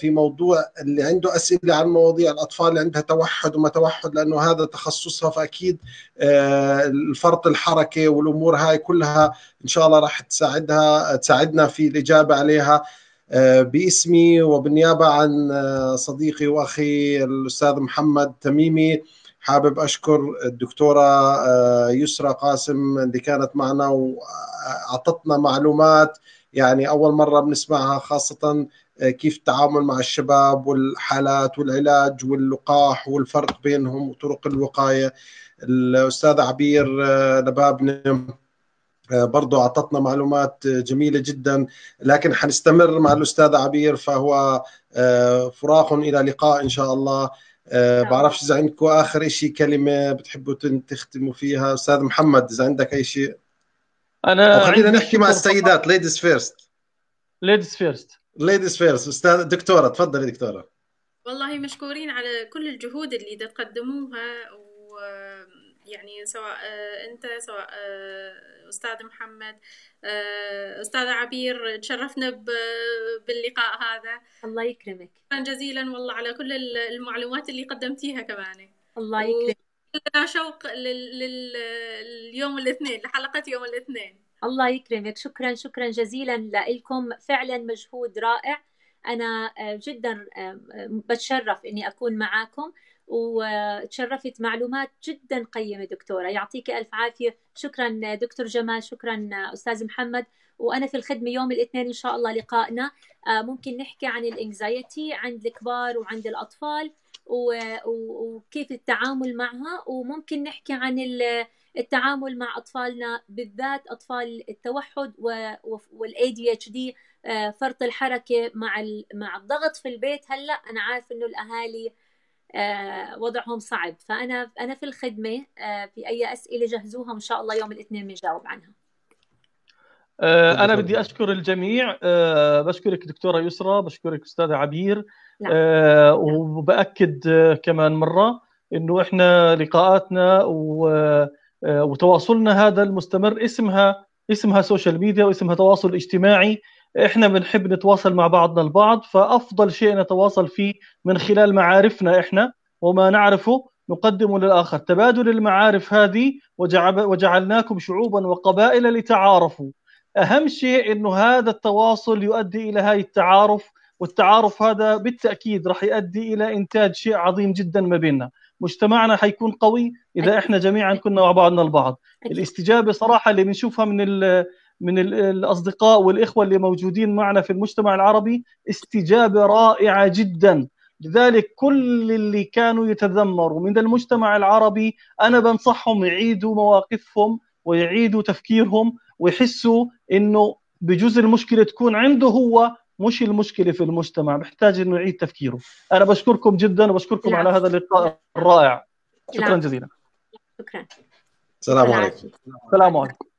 في موضوع اللي عنده أسئلة عن مواضيع الأطفال اللي عندها توحد وما توحد لأنه هذا تخصصها فأكيد الفرط الحركة والأمور هاي كلها إن شاء الله راح تساعدها تساعدنا في الإجابة عليها آه، باسمي وبالنيابة عن آه، صديقي وأخي الأستاذ محمد تميمي حابب أشكر الدكتورة آه، يسرى قاسم اللي كانت معنا وأعطتنا معلومات يعني أول مرة بنسمعها خاصة كيف التعامل مع الشباب والحالات والعلاج واللقاح والفرق بينهم وطرق الوقاية الأستاذ عبير لبابنم آه، برضو أعطتنا معلومات جميلة جدا لكن حنستمر مع الأستاذ عبير فهو آه، فراغ إلى لقاء إن شاء الله آه، نعم. بعرفش اذا عندكم اخر شيء كلمه بتحبوا تختموا فيها استاذ محمد اذا عندك اي شيء انا خلينا نحكي مع السيدات ليديز فيرست ليديز فيرست ليديز فيرست استاذ دكتوره تفضلي دكتوره والله مشكورين على كل الجهود اللي تقدموها و يعني سواء آه، انت سواء آه، استاذ محمد آه، استاذه عبير تشرفنا باللقاء هذا الله يكرمك شكرا جزيلا والله على كل المعلومات اللي قدمتيها كمان الله يكرمك لنا شوق لليوم الاثنين لحلقه يوم الاثنين الله يكرمك شكرا شكرا جزيلا لكم فعلا مجهود رائع انا جدا بتشرف اني اكون معاكم وتشرفت معلومات جدا قيمة دكتورة يعطيك ألف عافية شكرا دكتور جمال شكرا أستاذ محمد وأنا في الخدمة يوم الاثنين إن شاء الله لقائنا آه، ممكن نحكي عن الانكزايتي عند الكبار وعند الأطفال وكيف التعامل معها وممكن نحكي عن التعامل مع أطفالنا بالذات أطفال التوحد والاي دي اتش دي آه، فرط الحركة مع مع الضغط في البيت هلا أنا عارف إنه الأهالي آه، وضعهم صعب فانا انا في الخدمه آه، في اي اسئله جهزوها ان شاء الله يوم الاثنين بنجاوب عنها آه، انا بدي اشكر الجميع بشكرك دكتوره يسرى بشكرك استاذه عبير نعم. وباكد كمان مره انه احنا لقاءاتنا وتواصلنا هذا المستمر اسمها اسمها سوشيال ميديا واسمها تواصل اجتماعي احنا بنحب نتواصل مع بعضنا البعض فافضل شيء نتواصل فيه من خلال معارفنا احنا وما نعرفه نقدمه للاخر تبادل المعارف هذه وجعلناكم شعوبا وقبائل لتعارفوا اهم شيء انه هذا التواصل يؤدي الى هاي التعارف والتعارف هذا بالتاكيد راح يؤدي الى انتاج شيء عظيم جدا ما بيننا مجتمعنا حيكون قوي اذا احنا جميعا كنا مع بعضنا البعض الاستجابه صراحه اللي بنشوفها من من الاصدقاء والاخوه اللي موجودين معنا في المجتمع العربي استجابه رائعه جدا لذلك كل اللي كانوا يتذمروا من المجتمع العربي انا بنصحهم يعيدوا مواقفهم ويعيدوا تفكيرهم ويحسوا انه بجزء المشكله تكون عنده هو مش المشكله في المجتمع محتاج انه يعيد تفكيره انا بشكركم جدا وبشكركم على هذا اللقاء الرائع شكرا جزيلا شكرا السلام عليكم السلام عليكم